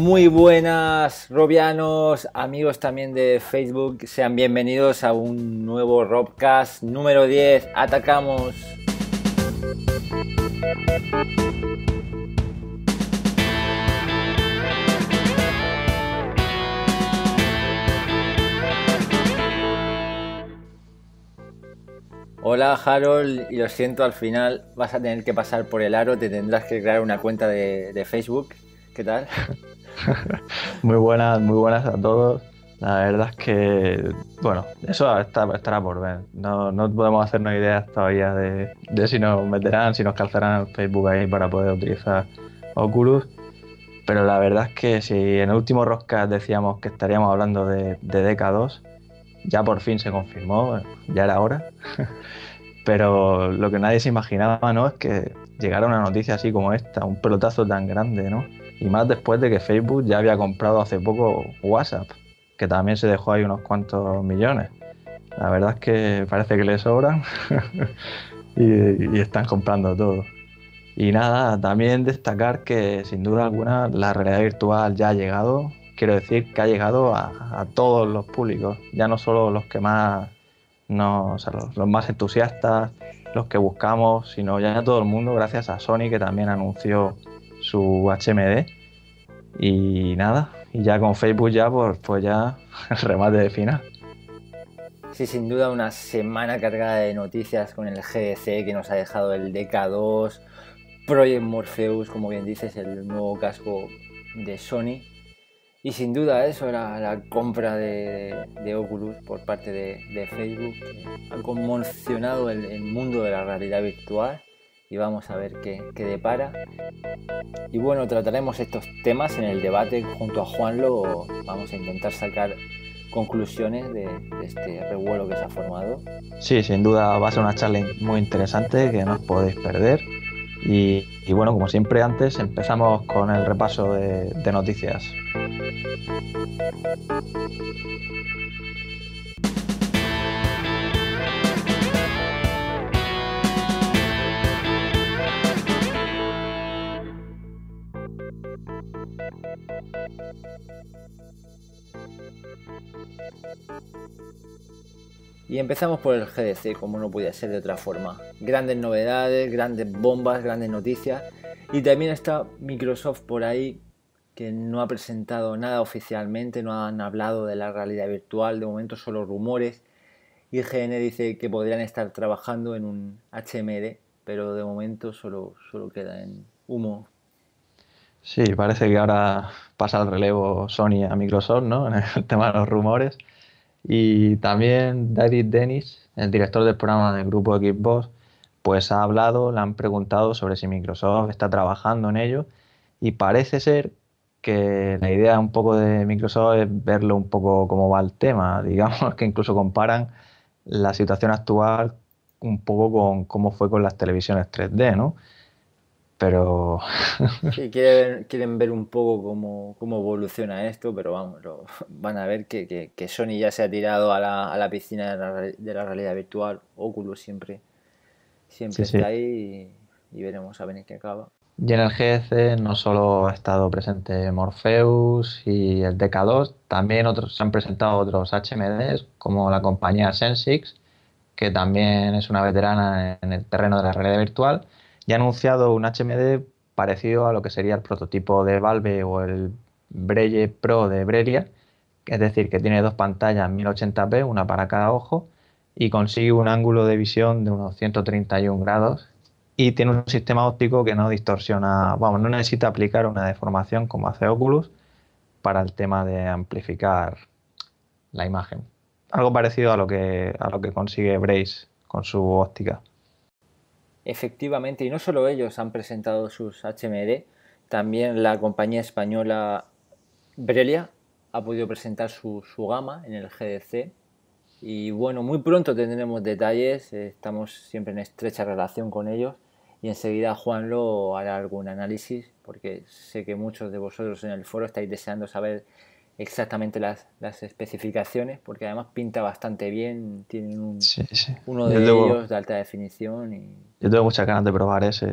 Muy buenas, Robianos, amigos también de Facebook. Sean bienvenidos a un nuevo Robcast número 10. Atacamos. Hola Harold, y lo siento, al final vas a tener que pasar por el aro, te tendrás que crear una cuenta de, de Facebook. ¿Qué tal? muy buenas, muy buenas a todos. La verdad es que, bueno, eso estará por ver. No, podemos hacernos ideas todavía de, si nos meterán, si nos calzarán el Facebook ahí para poder utilizar Oculus. Pero la verdad es que si en el último rosca decíamos que estaríamos hablando de, de 2 ya por fin se confirmó, ya era hora. Pero lo que nadie se imaginaba, ¿no? Es que llegara una noticia así como esta, un pelotazo tan grande, ¿no? Y más después de que Facebook ya había comprado hace poco WhatsApp, que también se dejó ahí unos cuantos millones. La verdad es que parece que le sobran y, están comprando todo. Y nada, también destacar que sin duda alguna la realidad virtual ya ha llegado, quiero decir que ha llegado a, todos los públicos, ya no solo los que más no, los, más entusiastas, los que buscamos, sino ya todo el mundo, gracias a Sony que también anunció su HMD. Y nada, y ya con Facebook ya, pues, pues ya el remate de final. Sí, sin duda una semana cargada de noticias con el GDC que nos ha dejado el DK2, Project Morpheus, como bien dices, el nuevo casco de Sony. Y sin duda eso era la compra de, Oculus por parte de, Facebook. Ha conmocionado el mundo de la realidad virtual y vamos a ver qué, depara. Y bueno, trataremos estos temas en el debate junto a Juanlo. Vamos a intentar sacar conclusiones de, este revuelo que se ha formado. Sí, sin duda va a ser una charla muy interesante que no os podéis perder. Y, bueno, como siempre antes, empezamos con el repaso de, de noticias. Y empezamos por el GDC, como no podía ser de otra forma. Grandes novedades, grandes bombas, grandes noticias. Y también está Microsoft por ahí, que no ha presentado nada oficialmente, no han hablado de la realidad virtual, de momento solo rumores. IGN dice que podrían estar trabajando en un HMD, pero de momento solo, solo queda en humo Sí, parece que ahora pasa el relevo Sony a Microsoft, ¿no? En el tema de los rumores. Y también David Dennis, el director del programa del grupo Xbox, pues ha hablado, le han preguntado sobre si Microsoft está trabajando en ello y parece ser que la idea un poco de Microsoft es verlo un poco cómo va el tema, digamos que incluso comparan la situación actual un poco con cómo fue con las televisiones 3D, ¿no? pero... sí, quieren, ver un poco cómo, cómo, evoluciona esto, pero vamos, van a ver que, que, Sony ya se ha tirado a la, a la piscina de la, realidad virtual, Oculus siempre, siempre está ahí y, veremos a ver qué acaba. Y en el GC no solo ha estado presente Morpheus y el DK2, también otros, se han presentado otros HMDs como la compañía Sensix, que también es una veterana en el terreno de la realidad virtual, ya ha anunciado un HMD parecido a lo que sería el prototipo de Valve o el Brelle Pro de Brelia, es decir, que tiene dos pantallas 1080p, una para cada ojo, y consigue un ángulo de visión de unos 131 grados y tiene un sistema óptico que no distorsiona, vamos, no necesita aplicar una deformación como hace Oculus para el tema de amplificar la imagen. Algo parecido a lo que, a lo que consigue Brace con su óptica efectivamente, y no solo ellos han presentado sus HMD, también la compañía española Brelia ha podido presentar su, gama en el GDC. Y bueno, muy pronto tendremos detalles, eh, estamos siempre en estrecha relación con ellos y enseguida juan lo hará algún análisis porque sé que muchos de vosotros en el foro estáis deseando saber exactamente las, las, especificaciones, porque además pinta bastante bien, tiene uno de ellos de alta definición. Y... Yo tuve muchas ganas de probar ese,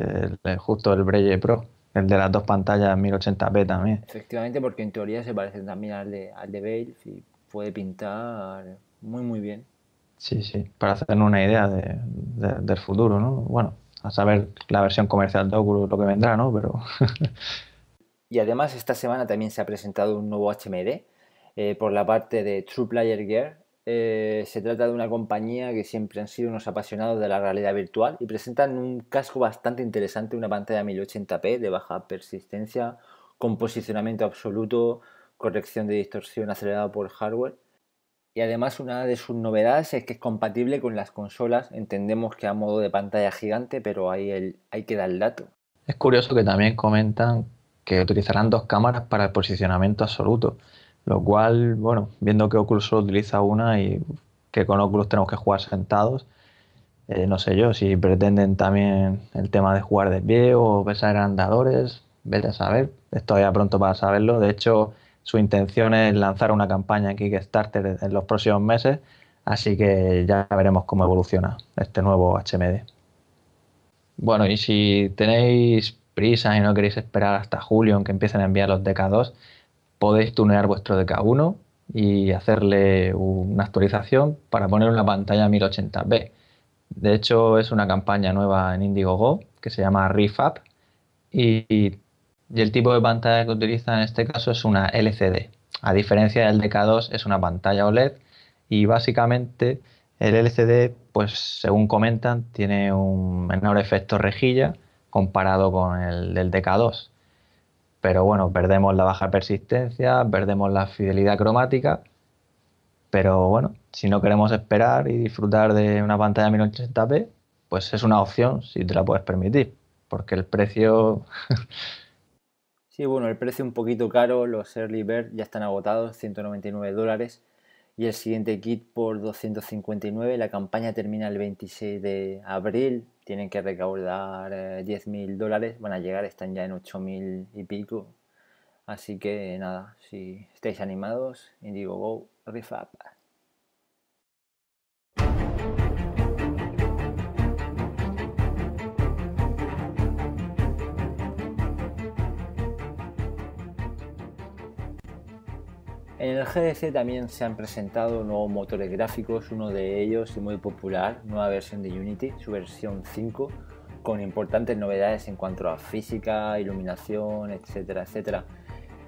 justo el Brelle Pro, el de las dos pantallas 1080p también. Efectivamente, porque en teoría se parece también al de, al de Bale y puede pintar muy, muy bien. Sí, sí, para hacernos una idea del futuro, ¿no? Bueno, a saber la versión comercial de Oculus lo que vendrá, ¿no? Pero... Y además esta semana también se ha presentado un nuevo HMD eh, por la parte de True Player Gear. Eh, se trata de una compañía que siempre han sido unos apasionados de la realidad virtual y presentan un casco bastante interesante, una pantalla 1080p de baja persistencia, con posicionamiento absoluto, corrección de distorsión acelerada por hardware. Y además una de sus novedades es que es compatible con las consolas, entendemos que a modo de pantalla gigante, pero ahí, el, que queda el dato. Es curioso que también comentan que utilizarán dos cámaras para el posicionamiento absoluto. Lo cual, bueno, viendo que Oculus solo utiliza una y que con Oculus tenemos que jugar sentados, eh, no sé yo, si pretenden también el tema de jugar de pie o pensar en andadores, vete a saber, Estoy todavía pronto para saberlo. De hecho, su intención es lanzar una campaña en Kickstarter en los próximos meses, así que ya veremos cómo evoluciona este nuevo HMD. Bueno, y si tenéis y no queréis esperar hasta julio que empiecen a enviar los DK2, podéis tunear vuestro DK1 y hacerle una actualización para poner una pantalla 1080 b De hecho, es una campaña nueva en Go que se llama ReFab y, y, el tipo de pantalla que utiliza en este caso es una LCD. A diferencia del DK2 es una pantalla OLED y básicamente el LCD, pues según comentan, tiene un menor efecto rejilla comparado con el del DK2. Pero bueno, perdemos la baja persistencia, perdemos la fidelidad cromática, pero bueno, si no queremos esperar y disfrutar de una pantalla 1080p, pues es una opción si te la puedes permitir, porque el precio... sí, bueno, el precio un poquito caro, los Early Bird ya están agotados, 199 dólares, y el siguiente kit por 259, la campaña termina el 26 de abril, tienen que recaudar eh, diez mil dólares, van a llegar, están ya en mil y pico. Así que nada, si estáis animados, go rifa. En el GDC también se han presentado nuevos motores gráficos, uno de ellos es muy popular, nueva versión de Unity, su versión 5, con importantes novedades en cuanto a física, iluminación, etcétera, etcétera.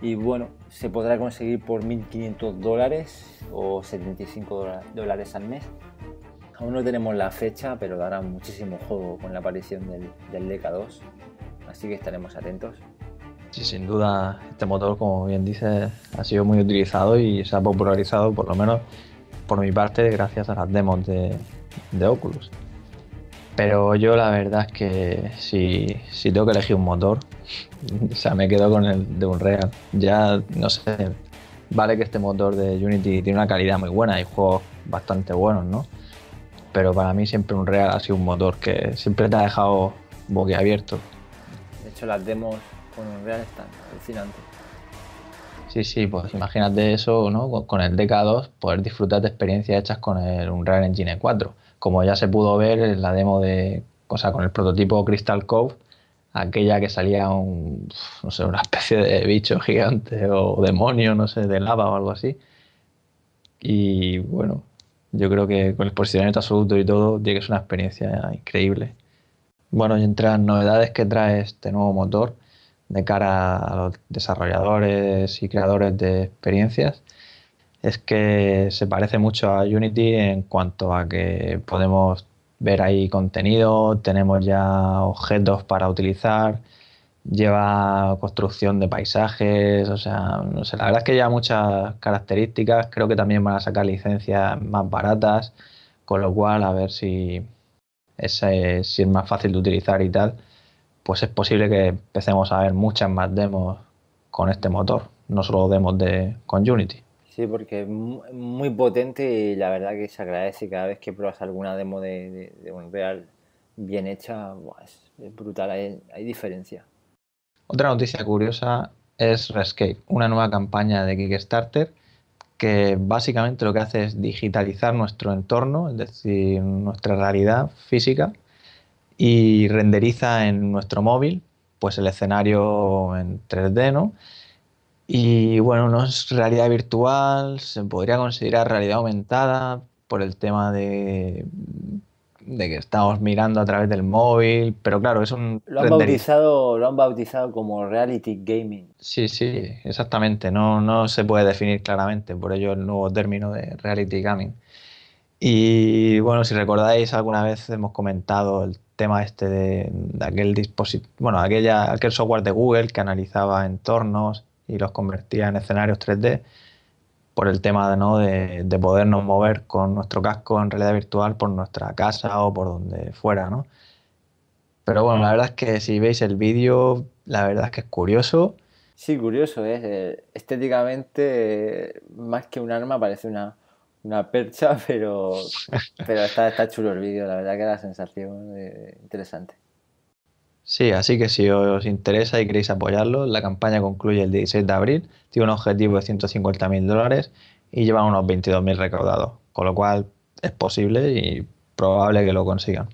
Y bueno, se podrá conseguir por 1.500 dólares o 75 dólares al mes. Aún no tenemos la fecha, pero dará muchísimo juego con la aparición del, del 2 así que estaremos atentos sin duda, este motor, como bien dices, ha sido muy utilizado y se ha popularizado, por lo menos por mi parte, gracias a las demos de, de Oculus. Pero yo la verdad es que si, si, tengo que elegir un motor, o sea, me quedo con el de Unreal. Ya, no sé, vale que este motor de Unity tiene una calidad muy buena y juegos bastante buenos, ¿no? Pero para mí siempre Unreal ha sido un motor que siempre te ha dejado boquiabierto. De hecho, las demos con alucinante. Sí, sí, pues imagínate eso, ¿no? Con el DK2 poder disfrutar de experiencias hechas con el Unreal Engine 4. Como ya se pudo ver en la demo de, o sea, con el prototipo Crystal Cove, aquella que salía un, no sé, una especie de bicho gigante o demonio, no sé, de lava o algo así. Y bueno, yo creo que con el posicionamiento absoluto y todo, tiene que ser una experiencia increíble. Bueno, y entre las novedades que trae este nuevo motor, de cara a los desarrolladores y creadores de experiencias es que se parece mucho a Unity en cuanto a que podemos ver ahí contenido, tenemos ya objetos para utilizar, lleva construcción de paisajes, o sea, no sé, la verdad es que lleva muchas características, creo que también van a sacar licencias más baratas, con lo cual a ver si, eh, si es más fácil de utilizar y tal pues es posible que empecemos a ver muchas más demos con este motor, no solo demos de, con Unity. Sí, porque es muy potente y la verdad que se agradece cada vez que pruebas alguna demo de, de, Unreal bien hecha, es, brutal, hay diferencia. Otra noticia curiosa es Rescape, una nueva campaña de Kickstarter que básicamente lo que hace es digitalizar nuestro entorno, es decir, nuestra realidad física, y renderiza en nuestro móvil pues el escenario en 3D, ¿no? Y bueno, no es realidad virtual, se podría considerar realidad aumentada por el tema de, de que estamos mirando a través del móvil, pero claro, es un... Lo han, bautizado, como reality gaming. Sí, sí, exactamente, no, no se puede definir claramente, por ello el nuevo término de reality gaming. Y bueno, si recordáis, alguna vez hemos comentado el tema este de, aquel dispositivo, bueno, aquella, aquel software de Google que analizaba entornos y los convertía en escenarios 3D por el tema ¿no? de, podernos mover con nuestro casco en realidad virtual por nuestra casa o por donde fuera, ¿no? Pero bueno, la verdad es que si veis el vídeo, la verdad es que es curioso. Sí, curioso, es. Eh, estéticamente, más que un arma, parece una, una percha, pero, pero está, está chulo el vídeo, la verdad que la sensación interesante. Sí, así que si os interesa y queréis apoyarlo, la campaña concluye el 16 de abril, tiene un objetivo de 150.000 dólares y lleva unos 22.000 recaudados, con lo cual es posible y probable que lo consigan.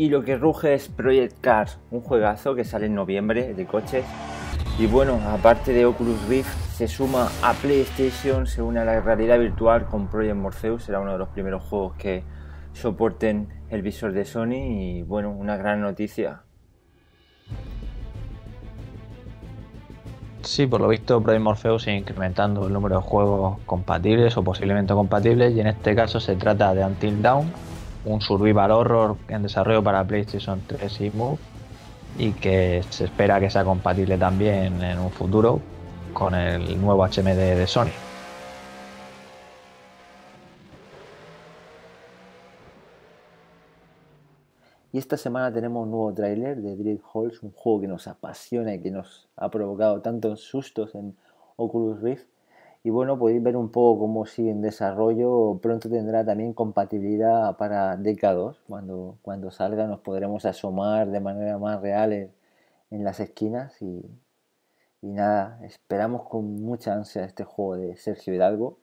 Y lo que ruge es Project Cars, un juegazo que sale en noviembre de coches. Y bueno, aparte de Oculus Rift, se suma a PlayStation, se une a la realidad virtual con Project Morpheus, será uno de los primeros juegos que soporten el visor de Sony y bueno, una gran noticia. Sí, por lo visto Project Morpheus sigue incrementando el número de juegos compatibles o posiblemente compatibles y en este caso se trata de Until Down, un survival horror en desarrollo para PlayStation 3 y Move y que se espera que sea compatible también en un futuro con el nuevo HMD de Sony. Y esta semana tenemos un nuevo tráiler de Dread Halls, un juego que nos apasiona y que nos ha provocado tantos sustos en Oculus Rift y bueno, podéis ver un poco cómo sigue en desarrollo. Pronto tendrá también compatibilidad para dk Cuando, cuando salga nos podremos asomar de manera más real en, las esquinas. Y, y nada, esperamos con mucha ansia este juego de Sergio Hidalgo.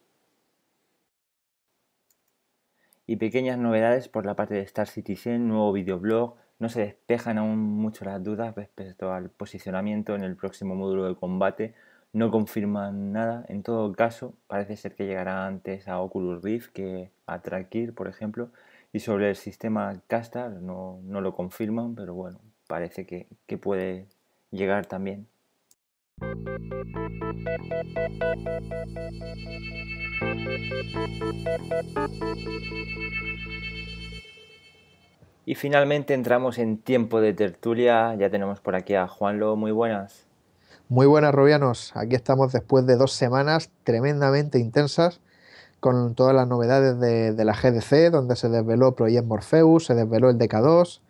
y pequeñas novedades por la parte de Star Citizen, nuevo videoblog. No se despejan aún mucho las dudas respecto al posicionamiento en el próximo módulo de combate, no confirman nada. En todo caso, parece ser que llegará antes a Oculus Rift que a Trackir, por ejemplo. Y sobre el sistema Castar no, lo confirman, pero bueno, parece que, que puede llegar también. Y finalmente entramos en tiempo de tertulia. Ya tenemos por aquí a Juanlo. Muy buenas. Muy buenas, Rubianos. Aquí estamos después de dos semanas tremendamente intensas con todas las novedades de, la GDC, donde se desveló Project Morpheus, se desveló el DK2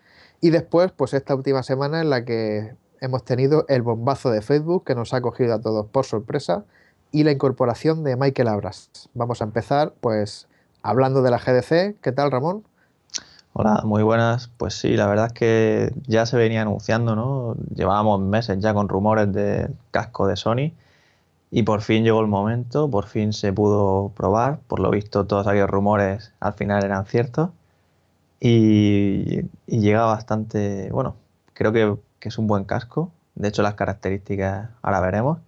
y después, pues esta última semana en la que hemos tenido el bombazo de Facebook que nos ha cogido a todos por sorpresa y la incorporación de Michael Abras. Vamos a empezar, pues, hablando de la GDC. ¿Qué tal, Ramón? Hola, muy buenas. Pues sí, la verdad es que ya se venía anunciando, ¿no? Llevábamos meses ya con rumores del casco de Sony y por fin llegó el momento, por fin se pudo probar. Por lo visto, todos aquellos rumores al final eran ciertos y, llega bastante, bueno, creo que, que es un buen casco. De hecho, las características ahora veremos,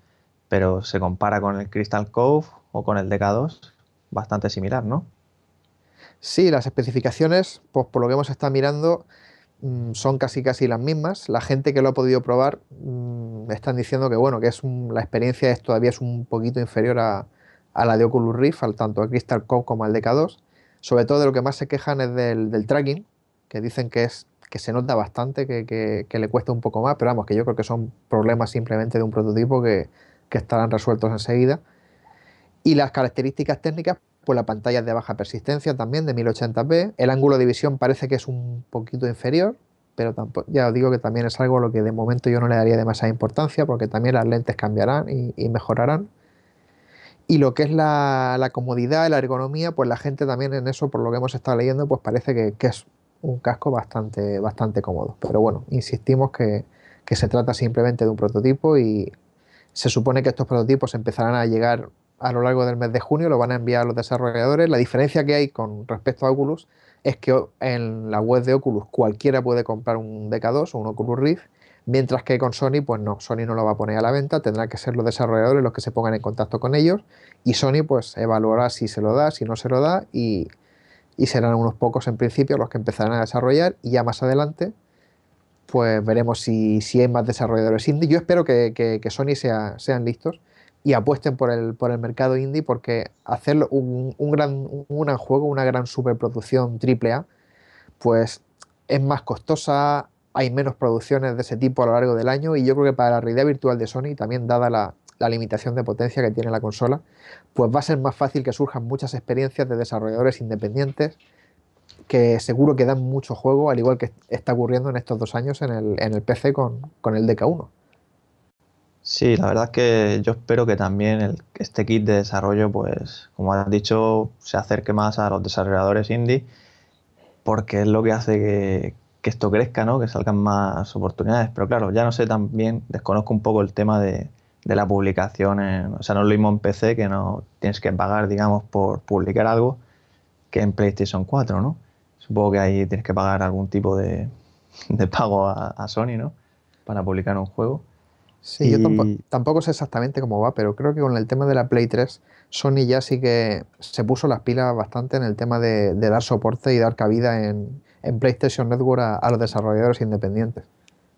pero se compara con el Crystal Cove o con el DK2, bastante similar, ¿no? Sí, las especificaciones, pues por lo que hemos estado mirando, mm, son casi casi las mismas. La gente que lo ha podido probar mm, me están diciendo que bueno, que es la experiencia es, todavía es un poquito inferior a, la de Oculus Rift, al tanto a Crystal Cove como al DK2. Sobre todo de lo que más se quejan es del, tracking, que dicen que es que se nota bastante, que, le cuesta un poco más, pero vamos, que yo creo que son problemas simplemente de un prototipo que estarán resueltos enseguida. Y las características técnicas, la pantalla es de baja persistencia también, de 1080p. El ángulo de visión parece que es un poquito inferior, pero ya os digo que también es algo a lo que de momento yo no le daría demasiada importancia porque también las lentes cambiarán y, mejorarán. Y lo que es la, comodidad la ergonomía, pues la gente también en eso, por lo que hemos estado leyendo, pues parece que, es un casco bastante, bastante cómodo. Pero bueno, insistimos que se trata simplemente de un prototipo y se supone que estos prototipos empezarán a llegar a lo largo del mes de junio, lo van a enviar a los desarrolladores. La diferencia que hay con respecto a Oculus es que en la web de Oculus cualquiera puede comprar un DK2 o un Oculus Rift, mientras que con Sony, pues no, Sony no lo va a poner a la venta, Tendrá que ser los desarrolladores los que se pongan en contacto con ellos y Sony pues evaluará si se lo da, si no se lo da y, serán unos pocos en principio los que empezarán a desarrollar y ya más adelante pues veremos si, si hay más desarrolladores indie. Yo espero que, que Sony sea, sean listos y apuesten por el, por el mercado indie porque hacer un, gran juego, una gran superproducción triple A, pues es más costosa, hay menos producciones de ese tipo a lo largo del año y yo creo que para la realidad virtual de Sony, también dada la, limitación de potencia que tiene la consola, pues va a ser más fácil que surjan muchas experiencias de desarrolladores independientes que seguro que dan mucho juego, al igual que está ocurriendo en estos dos años en el, en el PC con, con el DK1. Sí, la verdad es que yo espero que también el, este kit de desarrollo, pues, como has dicho, se acerque más a los desarrolladores indie, porque es lo que hace que, esto crezca, ¿no? Que salgan más oportunidades. Pero claro, ya no sé también, desconozco un poco el tema de, la publicación. o sea, no es lo mismo en PC que no tienes que pagar, digamos, por publicar algo que en PlayStation 4, ¿no? Supongo que ahí tienes que pagar algún tipo de, pago a Sony, ¿no? Para publicar un juego. Sí, yo tampoco, sé exactamente cómo va, pero creo que con el tema de la Play 3, Sony ya sí que se puso las pilas bastante en el tema de, dar soporte y dar cabida en, PlayStation Network a, los desarrolladores independientes.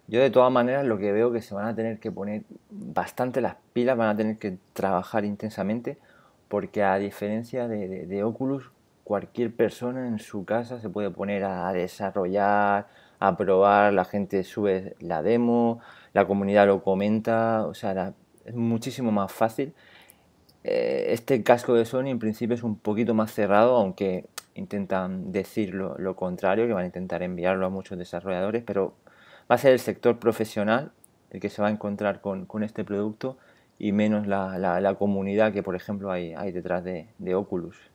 Yo de todas maneras lo que veo que se van a tener que poner bastante las pilas, van a tener que trabajar intensamente, porque a diferencia de Oculus, cualquier persona en su casa se puede poner a desarrollar, a probar, la gente sube la demo, la comunidad lo comenta, o sea, es muchísimo más fácil. Eh, este casco de Sony en principio es un poquito más cerrado, aunque intentan decir lo, contrario, que van a intentar enviarlo a muchos desarrolladores, pero va a ser el sector profesional el que se va a encontrar con, este producto y menos la, comunidad que, por ejemplo, hay, detrás de Oculus.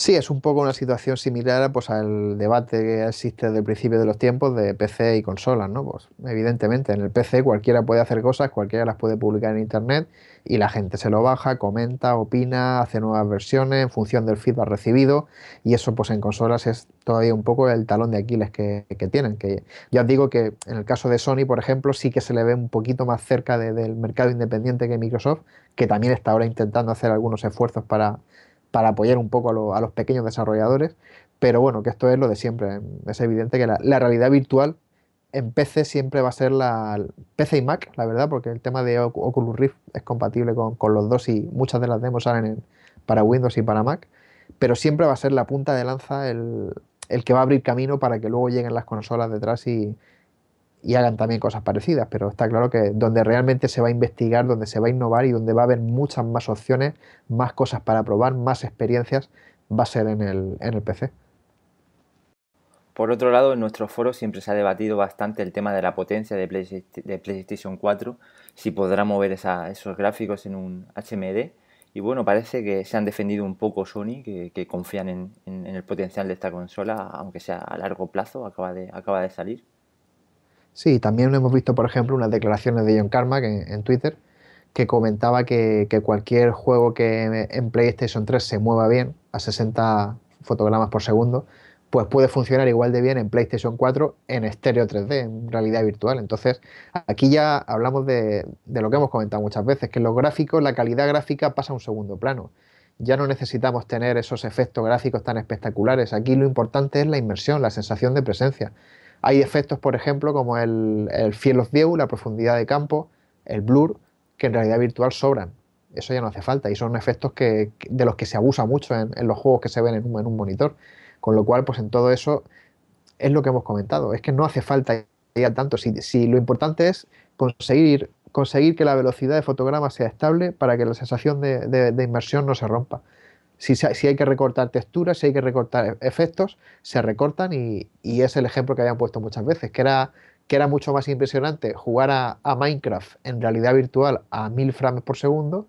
Sí, es un poco una situación similar pues, al debate que existe desde el principio de los tiempos de PC y consolas, ¿no? Pues evidentemente, en el PC cualquiera puede hacer cosas, cualquiera las puede publicar en internet y la gente se lo baja, comenta, opina, hace nuevas versiones en función del feedback recibido y eso pues en consolas es todavía un poco el talón de Aquiles que, tienen. Que ya os digo que en el caso de Sony, por ejemplo, sí que se le ve un poquito más cerca del mercado independiente que Microsoft, que también está ahora intentando hacer algunos esfuerzos para para apoyar un poco a, los pequeños desarrolladores, pero bueno, que esto es lo de siempre. Em, es evidente que la, realidad virtual en PC siempre va a ser la PC y Mac, la verdad, porque el tema de Oculus Rift es compatible con, los dos y muchas de las demos salen para Windows y para Mac, pero siempre va a ser la punta de lanza el, el que va a abrir camino para que luego lleguen las consolas detrás y, y hagan también cosas parecidas, pero está claro que donde realmente se va a investigar, donde se va a innovar y donde va a haber muchas más opciones, más cosas para probar, más experiencias, va a ser en el, en el PC. Por otro lado, en nuestro foro siempre se ha debatido bastante el tema de la potencia de, PlayStation 4, si podrá mover esos gráficos en un HMD. Y bueno, parece que se han defendido un poco Sony, que, confían en, en, el potencial de esta consola, aunque sea a largo plazo, acaba de, acaba de salir. Sí, también hemos visto, por ejemplo, unas declaraciones de John Carmack en, Twitter que comentaba que, cualquier juego que en PlayStation 3 se mueva bien a 60 fotogramas por segundo, pues puede funcionar igual de bien en PlayStation 4 en estéreo 3D, en realidad virtual. Entonces, aquí ya hablamos de, de lo que hemos comentado muchas veces, que los gráficos, la calidad gráfica pasa a un segundo plano. Ya no necesitamos tener esos efectos gráficos tan espectaculares. Aquí lo importante es la inmersión, la sensación de presencia. Hay efectos, por ejemplo, como el, el of la profundidad de campo, el blur, que en realidad virtual sobran. Eso ya no hace falta y son efectos que, de los que se abusa mucho en, los juegos que se ven en un, monitor. Con lo cual, pues en todo eso es lo que hemos comentado. Es que no hace falta ya tanto. Si, si lo importante es conseguir, conseguir que la velocidad de fotograma sea estable para que la sensación de inmersión no se rompa. Si, si, hay que recortar texturas, si hay que recortar e-, efectos, se recortan y, es el ejemplo que habían puesto muchas veces, que era, que era mucho más impresionante jugar a, Minecraft en realidad virtual a 1000 frames por segundo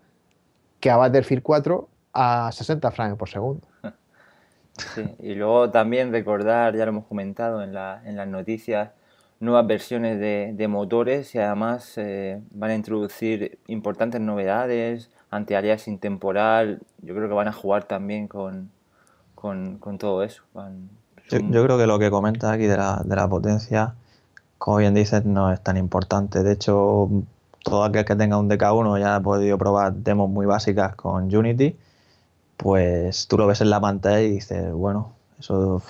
que a Battlefield 4 a 60 frames por segundo. y luego también recordar, ya lo hemos comentado en, la, en las noticias, nuevas versiones de, motores y además eh, van a introducir importantes novedades, ante áreas Intemporal, yo creo que van a jugar también con, todo eso. yo, creo que lo que comenta aquí de la, de la potencia, como bien dices, no es tan importante. De hecho, todo aquel que tenga un DK1 ya ha podido probar demos muy básicas con Unity, pues tú lo ves en la pantalla y dices, bueno, eso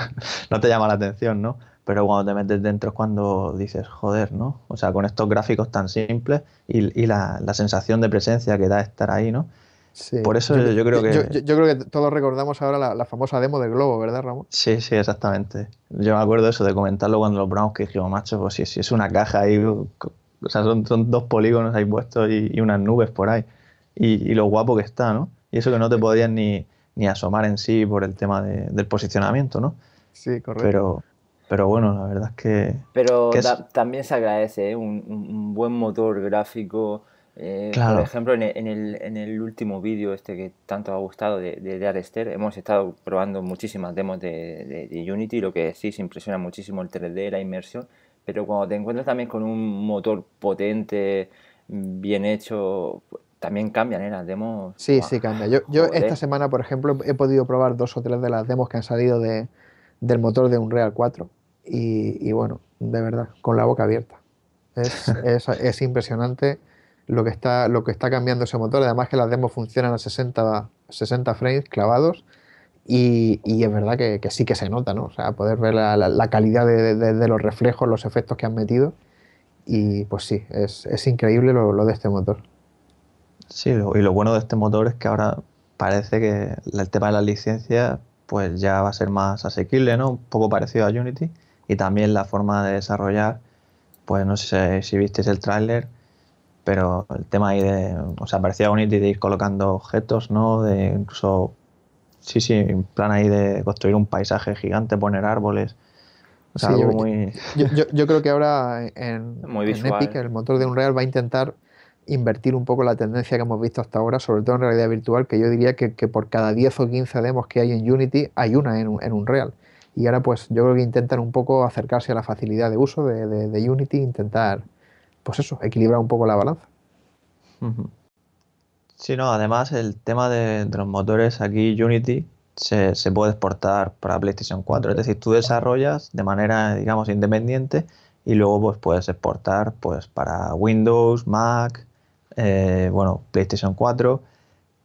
no te llama la atención, ¿no? pero cuando te metes dentro es cuando dices, joder, ¿no? O sea, con estos gráficos tan simples y, y la, la, sensación de presencia que da estar ahí, ¿no? Sí. Por eso yo, creo que... Yo, creo que todos recordamos ahora la, famosa demo del globo, ¿verdad, Ramón? Sí, sí, exactamente. Yo me acuerdo eso de comentarlo cuando los Browns que dijimos, oh, macho, pues si, si, es una caja ahí, o sea, son, son dos polígonos ahí puestos y, unas nubes por ahí. Y, y, lo guapo que está, ¿no? Y eso que no te podías ni, ni asomar en sí por el tema del posicionamiento, ¿no? Sí, correcto. Pero, pero bueno, la verdad es que... Pero también se agradece ¿eh? un, buen motor gráfico. Eh, por ejemplo, en el, último vídeo este que tanto ha gustado de, de, hemos estado probando muchísimas demos de, Unity, lo que sí, se impresiona muchísimo el 3D, la inmersión, pero cuando te encuentras también con un motor potente, bien hecho, también cambian ¿eh? las demos. Sí, sí, cambia. Yo, yo esta semana, por ejemplo, he podido probar dos o tres de las demos que han salido de, del motor de Unreal 4 y, bueno, de verdad, con la boca abierta. Es, impresionante lo que, está, lo que está cambiando ese motor. Además que las demos funcionan a 60, 60 frames clavados y, es verdad que, sí que se nota, ¿no? O sea, poder ver la, calidad de, los reflejos, los efectos que han metido. Y pues sí, es, increíble lo, de este motor. Sí, y lo bueno de este motor es que ahora parece que el tema de la licencia pues ya va a ser más asequible, ¿no? Un poco parecido a Unity y también la forma de desarrollar, pues no sé si visteis el tráiler, pero el tema ahí de, o sea, parecía Unity de ir colocando objetos, ¿no? De incluso, sí, sí, en plan ahí de construir un paisaje gigante, poner árboles. O sea, muy... yo, creo que ahora en, Epic el motor de Unreal va a intentar invertir un poco la tendencia que hemos visto hasta ahora, sobre todo en realidad virtual, que yo diría que, que por cada 10 o 15 demos que hay en Unity, hay una en, en Unreal. Y ahora pues yo creo que intentan un poco acercarse a la facilidad de uso de, Unity, intentar, pues eso, equilibrar un poco la balanza. Sí, no, además el tema de, los motores aquí, Unity, se, puede exportar para PlayStation 4. Es decir, tú desarrollas de manera, digamos, independiente y luego pues puedes exportar pues para Windows, Mac, eh, bueno, PlayStation 4.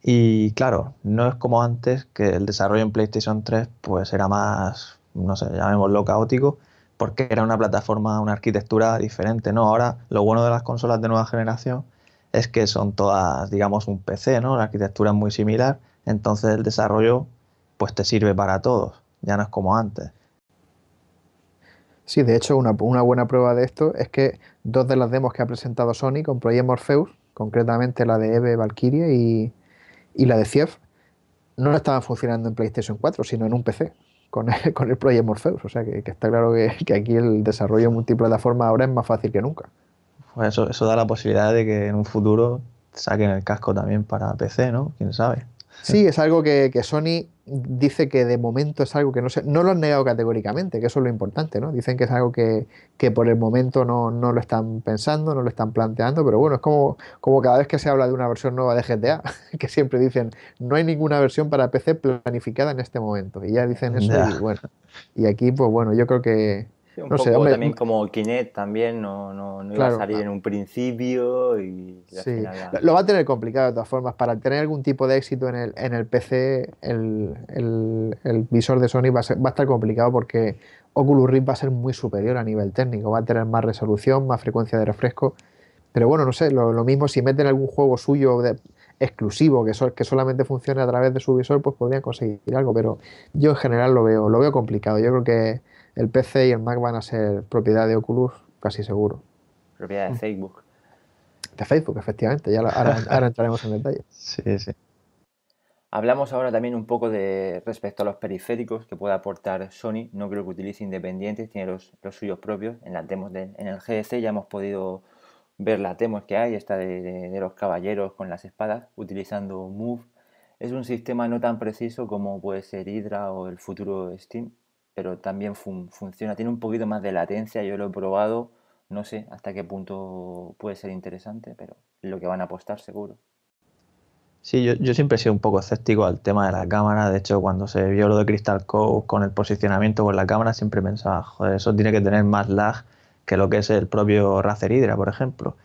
Y claro, no es como antes que el desarrollo en PlayStation 3 pues era más no sé, llamémoslo caótico, porque era una plataforma, una arquitectura diferente, ¿no? Ahora, lo bueno de las consolas de nueva generación es que son todas, digamos, un PC, ¿no? La arquitectura es muy similar, entonces el desarrollo, pues te sirve para todos, ya no es como antes. Sí, de hecho, una, buena prueba de esto es que dos de las demos que ha presentado Sony con Project Morpheus, concretamente la de Eve Valkyrie y, y la de Cief, no estaban funcionando en PlayStation 4, sino en un PC con el, con el Project Morpheus. O sea que, está claro que, que, aquí el desarrollo multiplataforma ahora es más fácil que nunca. Pues eso, eso da la posibilidad de que en un futuro saquen el casco también para PC, ¿no? Quién sabe. Sí, es algo que, Sony dice que de momento es algo que no se, no lo han negado categóricamente, que eso es lo importante, ¿no? Dicen que es algo que, por el momento no, no, lo están pensando, no lo están planteando, pero bueno, es como, como cada vez que se habla de una versión nueva de GTA, que siempre dicen, no hay ninguna versión para PC planificada en este momento. Y ya dicen eso, y bueno. Y aquí, pues bueno, yo creo que, un poco también como Kinect también no, no, iba a salir en un principio y sí. lo va a tener complicado de todas formas para tener algún tipo de éxito en el, en el PC el, visor de Sony va a, estar complicado porque Oculus Rift va a ser muy superior a nivel técnico va a tener más resolución más frecuencia de refresco pero bueno no sé lo, mismo si meten algún juego suyo exclusivo que, que solamente funcione a través de su visor pues podrían conseguir algo pero yo en general lo veo lo veo complicado yo creo que el PC y el Mac van a ser propiedad de Oculus, casi seguro. Propiedad de mm. Facebook. De Facebook, efectivamente. Ya ahora, entraremos en detalle. Sí, sí. Hablamos ahora también un poco de respecto a los periféricos que pueda aportar Sony. No creo que utilice independientes, tiene los, suyos propios. En las demos de, en el GDC ya hemos podido ver la demos que hay, esta de, los caballeros con las espadas, utilizando Move. Es un sistema no tan preciso como puede ser Hydra o el futuro Steam, pero también funciona. Tiene un poquito más de latencia, yo lo he probado, no sé hasta qué punto puede ser interesante, pero lo que van a apostar seguro. Sí, yo, siempre he sido un poco escéptico al tema de la cámara. De hecho, cuando se vio lo de Crystal Cove con el posicionamiento con la cámara, siempre pensaba, joder, eso tiene que tener más lag que lo que es el propio Razer Hydra, por ejemplo.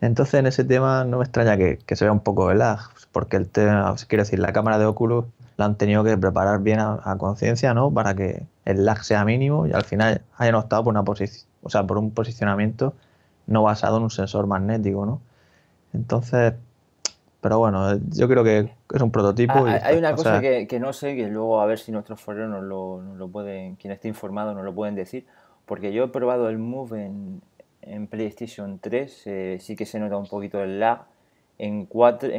Entonces, en ese tema no me extraña que, que se vea un poco de lag, porque el tema, quiero decir, la cámara de Oculus la han tenido que preparar bien a, conciencia, ¿no? Para que el lag sea mínimo y al final hayan optado por una posición, o sea, por un posicionamiento no basado en un sensor magnético, ¿no? Entonces, pero bueno, yo creo que es un prototipo. Ah, ah, hay una cosa que, no sé, que luego a ver si nuestros foreros nos lo, pueden, quien esté informado nos lo pueden decir, porque yo he probado el Move en, PlayStation 3, eh, sí que se nota un poquito el lag, en,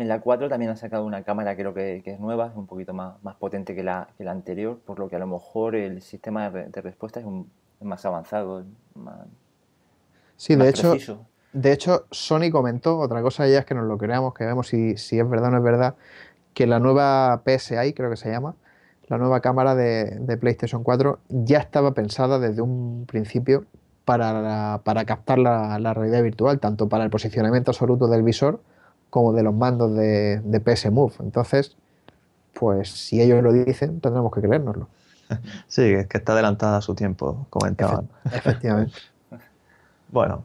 la 4 también han sacado una cámara creo que, es nueva, es un poquito más, más potente que la, anterior, por lo que a lo mejor el sistema de, respuesta es, más avanzado. sí, de, hecho, de hecho, Sony comentó, otra cosa ya es que nos lo creamos, que vemos si, si es verdad o no es verdad, que la nueva PSI, creo que se llama, la nueva cámara de, PlayStation 4 ya estaba pensada desde un principio para, captar la realidad virtual, tanto para el posicionamiento absoluto del visor, como de los mandos de, de PS Move. Entonces, pues si ellos lo dicen, tendremos que creérnoslo. Sí, es que está adelantada a su tiempo, comentaban. Efectivamente. bueno,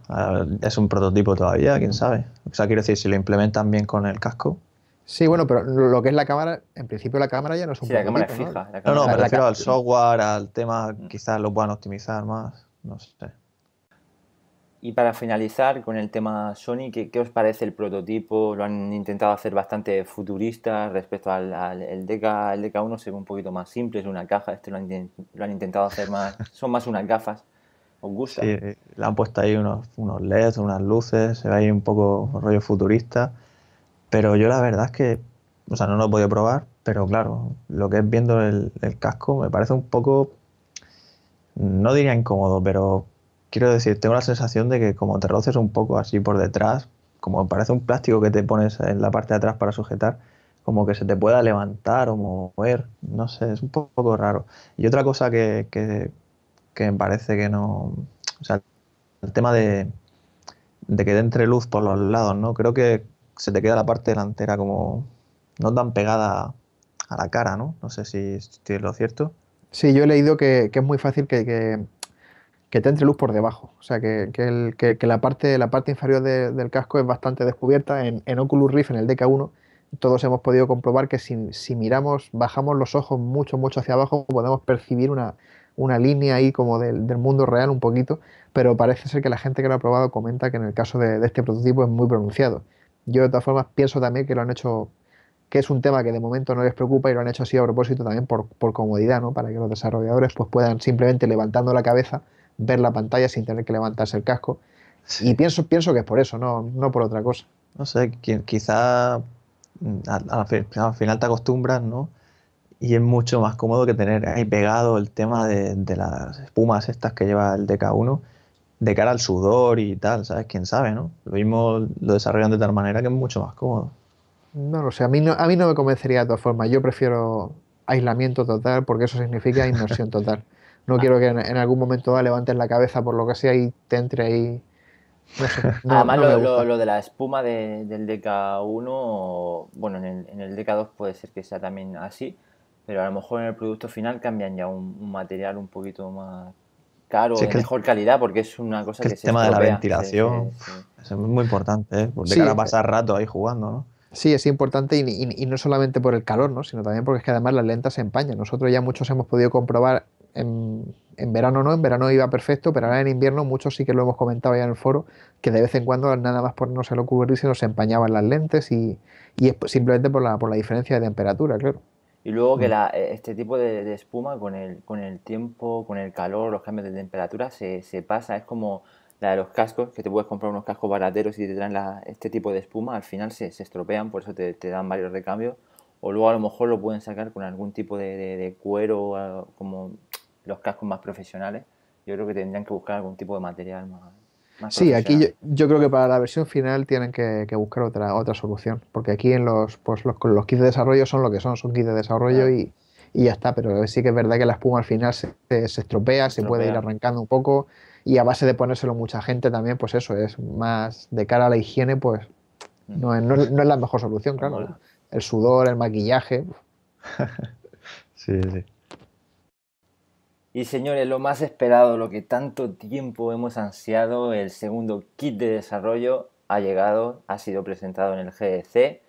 es un prototipo todavía, quién sabe. O sea, quiero decir, si lo implementan bien con el casco. Sí, bueno, pero lo que es la cámara, en principio la cámara ya no es un sí, la cámara es fija. ¿no? no, no, me refiero al software, al tema, quizás lo puedan optimizar más, no sé. Y para finalizar con el tema Sony, ¿qué, os parece el prototipo? Lo han intentado hacer bastante futurista respecto al, al el DK, el DK1 se ve un poquito más simple, es una caja, este lo han, intentado hacer más, son más unas gafas. ¿Os gusta? Sí, eh, le han puesto ahí unos, unos LEDs, unas luces, se ve ahí un poco rollo futurista. Pero yo la verdad es que, o sea, no lo he podido probar, pero claro, lo que es viendo el, el casco me parece un poco, no diría incómodo, pero quiero decir, tengo la sensación de que como te roces un poco así por detrás, como parece un plástico que te pones en la parte de atrás para sujetar, como que se te pueda levantar o mover, no sé, es un poco raro. Y otra cosa que, me parece que no... O sea, el tema de, de que entre luz por los lados, ¿no? Creo que se te queda la parte delantera como no tan pegada a la cara, ¿no? No sé si estoy lo cierto. Sí, yo he leído que, es muy fácil que, que te entre luz por debajo. O sea, que, que, la, parte, la parte inferior del casco es bastante descubierta. En, Oculus Rift, en el DK1, todos hemos podido comprobar que si, miramos, bajamos los ojos mucho, mucho hacia abajo, podemos percibir una, línea ahí como del, mundo real un poquito, pero parece ser que la gente que lo ha probado comenta que en el caso de, este prototipo es muy pronunciado. Yo de todas formas pienso también que lo han hecho que es un tema que de momento no les preocupa y lo han hecho así a propósito también por, por comodidad, ¿no? para que los desarrolladores pues, puedan simplemente levantando la cabeza ver la pantalla sin tener que levantarse el casco. Y pienso, pienso que es por eso, no, no por otra cosa. No sé, quizá mm, al, final te acostumbras, ¿no? Y es mucho más cómodo que tener ahí pegado el tema de, las espumas estas que lleva el DK1 de cara al sudor y tal, ¿sabes? Quién sabe, ¿no? Lo mismo lo desarrollan de tal manera que es mucho más cómodo. No lo sé, a mí no, a mí no me convencería de todas formas. Yo prefiero aislamiento total porque eso significa inmersión total. No quiero que en, algún momento ah, levantes la cabeza por lo que sea y te entre ahí. Además, lo, de la espuma del DK1, bueno, en el, DK2 puede ser que sea también así, pero a lo mejor en el producto final cambian ya un, material un poquito más caro, mejor calidad, porque es una cosa que, el tema de la ventilación es muy importante, ¿eh? porque de pasar eh, rato ahí jugando, ¿no? Sí, es importante y, no solamente por el calor, ¿no? sino también porque es que además las lentas se empañan. Nosotros ya muchos hemos podido comprobar en, verano no, en verano iba perfecto, pero ahora en invierno, muchos sí que lo hemos comentado ya en el foro, que de vez en cuando nada más por no se lo cubrir se nos empañaban las lentes y, es simplemente por la, por la diferencia de temperatura, claro. Y luego que mm. este tipo de, espuma con el, con el tiempo, con el calor, los cambios de temperatura se, pasa, es como la de los cascos, que te puedes comprar unos cascos barateros y te traen este tipo de espuma, al final se, estropean, por eso te, te, dan varios recambios, o luego a lo mejor lo pueden sacar con algún tipo de cuero, como los cascos más profesionales, yo creo que tendrían que buscar algún tipo de material más. sí, aquí yo, creo que para la versión final tienen que, buscar otra, otra solución, porque aquí en los, pues los, kits de desarrollo son lo que son, son kits de desarrollo y, ya está, pero sí que es verdad que la espuma al final se, estropea, se, puede ir arrancando un poco y a base de ponérselo mucha gente también, pues eso, es más de cara a la higiene, pues mm. no es, no la mejor solución, claro. El sudor, el maquillaje. sí, sí. Y señores, lo más esperado, lo que tanto tiempo hemos ansiado, el segundo kit de desarrollo ha llegado, ha sido presentado en el GEC,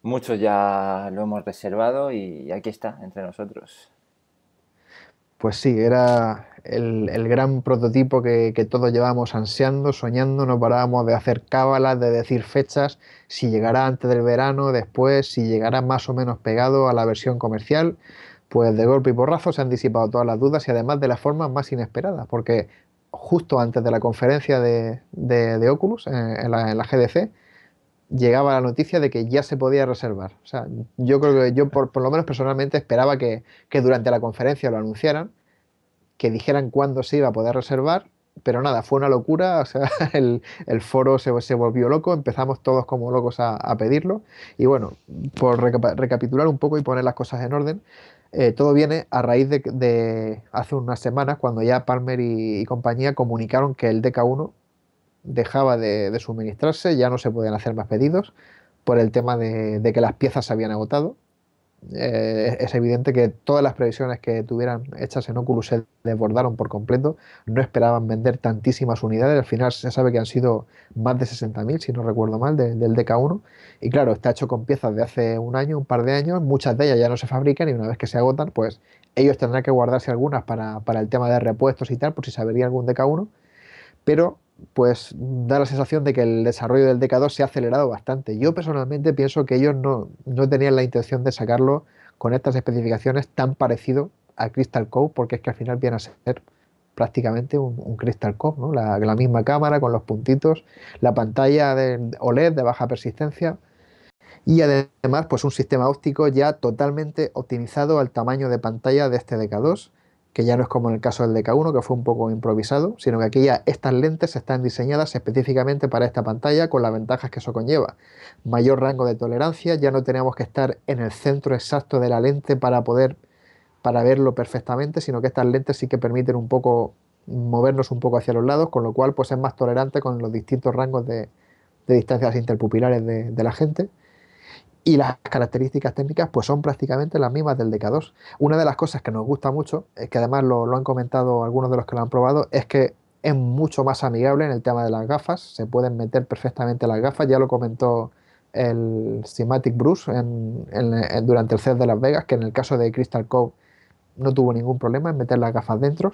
Muchos ya lo hemos reservado y aquí está, entre nosotros. Pues sí, era el, gran prototipo que, que, todos llevábamos ansiando, soñando, no parábamos de hacer cábalas, de decir fechas, si llegará antes del verano, después, si llegará más o menos pegado a la versión comercial. Pues de golpe y porrazo se han disipado todas las dudas y además de la forma más inesperada, porque justo antes de la conferencia de, de, Oculus eh, en, la, en, GDC, llegaba la noticia de que ya se podía reservar. O sea, yo creo que yo por, lo menos personalmente esperaba que, durante la conferencia lo anunciaran, que dijeran cuándo se iba a poder reservar, pero nada, fue una locura, o sea, el, el foro se, volvió loco, empezamos todos como locos a, pedirlo. Y bueno, por recapitular un poco y poner las cosas en orden, eh, todo viene a raíz de, hace unas semanas cuando ya Palmer y, compañía comunicaron que el DK1 dejaba de, suministrarse, ya no se podían hacer más pedidos por el tema de que las piezas se habían agotado eh, es evidente que todas las previsiones que tuvieran hechas en Oculus se desbordaron por completo. No esperaban vender tantísimas unidades. Al final se sabe que han sido más de 60.000, si no recuerdo mal, del DK1. Y claro, está hecho con piezas de hace un año, un par de años. Muchas de ellas ya no se fabrican y una vez que se agotan, pues ellos tendrán que guardarse algunas para, el tema de repuestos y tal, por si se avería algún DK1. Pero pues da la sensación de que el desarrollo del DK2 se ha acelerado bastante. Yo personalmente pienso que ellos no, tenían la intención de sacarlo con estas especificaciones tan parecido a Crystal Cove, porque es que al final viene a ser prácticamente un, Crystal Cove, La, misma cámara con los puntitos, la pantalla de OLED de baja persistencia y además pues un sistema óptico ya totalmente optimizado al tamaño de pantalla de este DK2 que ya no es como en el caso del DK1, que fue un poco improvisado, sino que aquí ya estas lentes están diseñadas específicamente para esta pantalla con las ventajas que eso conlleva. Mayor rango de tolerancia, ya no tenemos que estar en el centro exacto de la lente para poder para verlo perfectamente, sino que estas lentes sí que permiten un poco movernos un poco hacia los lados, con lo cual pues es más tolerante con los distintos rangos de, distancias interpupilares de la gente y las características técnicas pues son prácticamente las mismas del DK2. Una de las cosas que nos gusta mucho, es eh, que además lo, han comentado algunos de los que lo han probado, es que es mucho más amigable en el tema de las gafas, se pueden meter perfectamente las gafas, ya lo comentó el Cinematic Bruce durante el CES de Las Vegas, que en el caso de Crystal Cove no tuvo ningún problema en meter las gafas dentro.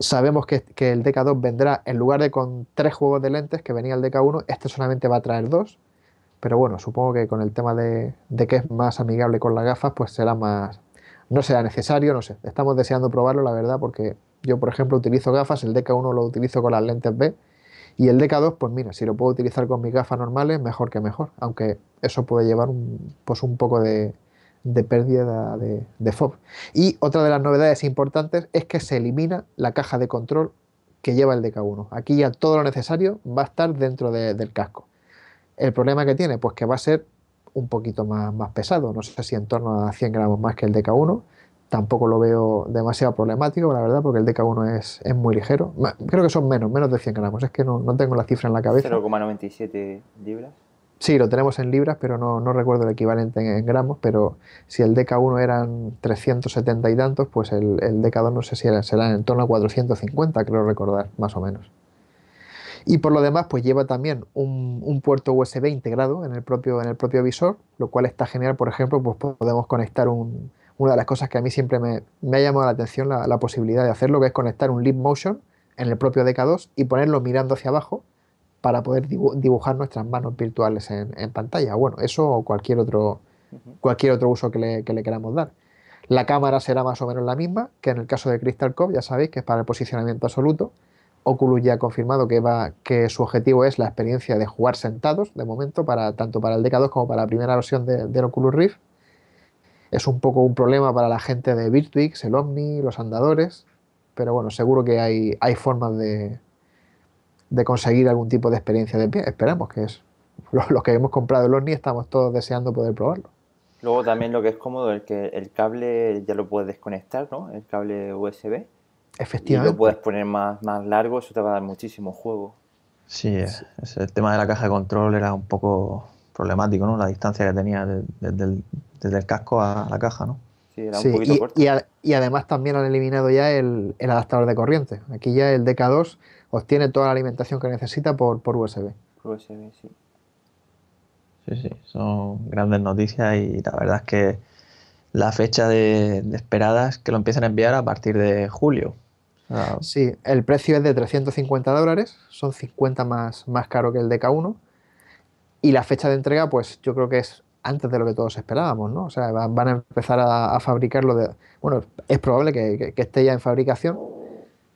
Sabemos que, que el DK2 vendrá, en lugar de con tres juegos de lentes que venía el DK1, este solamente va a traer dos, pero bueno, supongo que con el tema de, que es más amigable con las gafas, pues será más. No será necesario, no sé. Estamos deseando probarlo, la verdad, porque yo, por ejemplo, utilizo gafas, el DK1 lo utilizo con las lentes B. Y el DK2, pues mira, si lo puedo utilizar con mis gafas normales, mejor que mejor. Aunque eso puede llevar un, pues un poco de, pérdida de, FOB. Y otra de las novedades importantes es que se elimina la caja de control que lleva el DK1. Aquí ya todo lo necesario va a estar dentro del casco. El problema que tiene, pues que va a ser un poquito más, más pesado, no sé si en torno a 100 gramos más que el DK1. Tampoco lo veo demasiado problemático, la verdad, porque el DK1 es, muy ligero. Creo que son menos, menos de 100 gramos. Es que no, tengo la cifra en la cabeza. 0,97 libras. Sí, lo tenemos en libras, pero no, recuerdo el equivalente en, gramos, pero si el DK1 eran 370 y tantos, pues el, el DK2 no sé si era, será en torno a 450, creo recordar, más o menos. Y por lo demás, pues lleva también un, puerto USB integrado en el, propio, en el propio visor, lo cual está genial. Por ejemplo, pues podemos conectar una de las cosas que a mí siempre me, ha llamado la atención la, posibilidad de hacerlo, que es conectar un Leap Motion en el propio DK2 y ponerlo mirando hacia abajo para poder dibujar nuestras manos virtuales en, pantalla. Bueno, eso o cualquier otro, cualquier otro uso que le, queramos dar. La cámara será más o menos la misma que en el caso de Crystal Cove, ya sabéis que es para el posicionamiento absoluto Oculus ya ha confirmado que, va, que su objetivo es la experiencia de jugar sentados, de momento, para, tanto para el DK2 como para la primera versión del de Oculus Rift. Es un poco un problema para la gente de Virtuix, el Omni, los andadores, pero bueno, seguro que hay, hay formas de, conseguir algún tipo de experiencia de pie. Esperamos que es. Los, que hemos comprado el Omni estamos todos deseando poder probarlo. Luego también lo que es cómodo es que el cable ya lo puedes desconectar, ¿no? El cable USB Efectivamente. lo puedes poner más, más largo, eso te va a dar muchísimo juego. Sí, el tema de la caja de control era un poco problemático, ¿no? La distancia que tenía desde el casco a la caja, ¿no? Sí, era un poquito y, corto. Y, además también han eliminado ya el, adaptador de corriente. Aquí ya el DK2 obtiene toda la alimentación que necesita por, por USB. Por USB, sí. Sí, sí, son grandes noticias y la verdad es que la fecha de, esperada esperadas es que lo empiecen a enviar a partir de julio. Ah. Sí, el precio es de 350 dólares, son 50 más, más caro que el de K1. Y la fecha de entrega, pues yo creo que es antes de lo que todos esperábamos, ¿no? O sea, van a empezar a, fabricarlo de... Bueno, es probable que, esté ya en fabricación.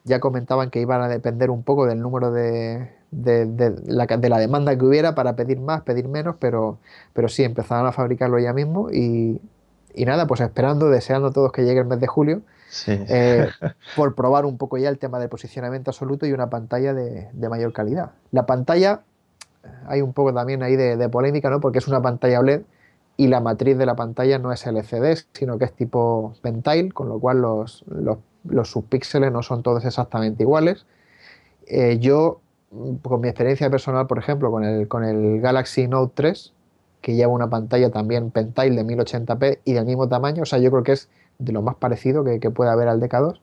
Ya comentaban que iban a depender un poco del número de, la, demanda que hubiera para pedir más, pedir menos, pero, pero sí, empezaron a fabricarlo ya mismo y nada, pues esperando, deseando todos que llegue el mes de julio eh, por probar un poco ya el tema de posicionamiento absoluto y una pantalla de, mayor calidad. La pantalla, hay un poco también ahí de, polémica, ¿no? Porque es una pantalla OLED y la matriz de la pantalla no es LCD, sino que es tipo Pentile, con lo cual los, los, subpíxeles no son todos exactamente iguales. Eh, yo, con mi experiencia personal, por ejemplo, con el, con el Galaxy Note 3, que lleva una pantalla también Pentile de 1080p y del mismo tamaño, o sea, yo creo que es de lo más parecido que, que pueda haber al DK2.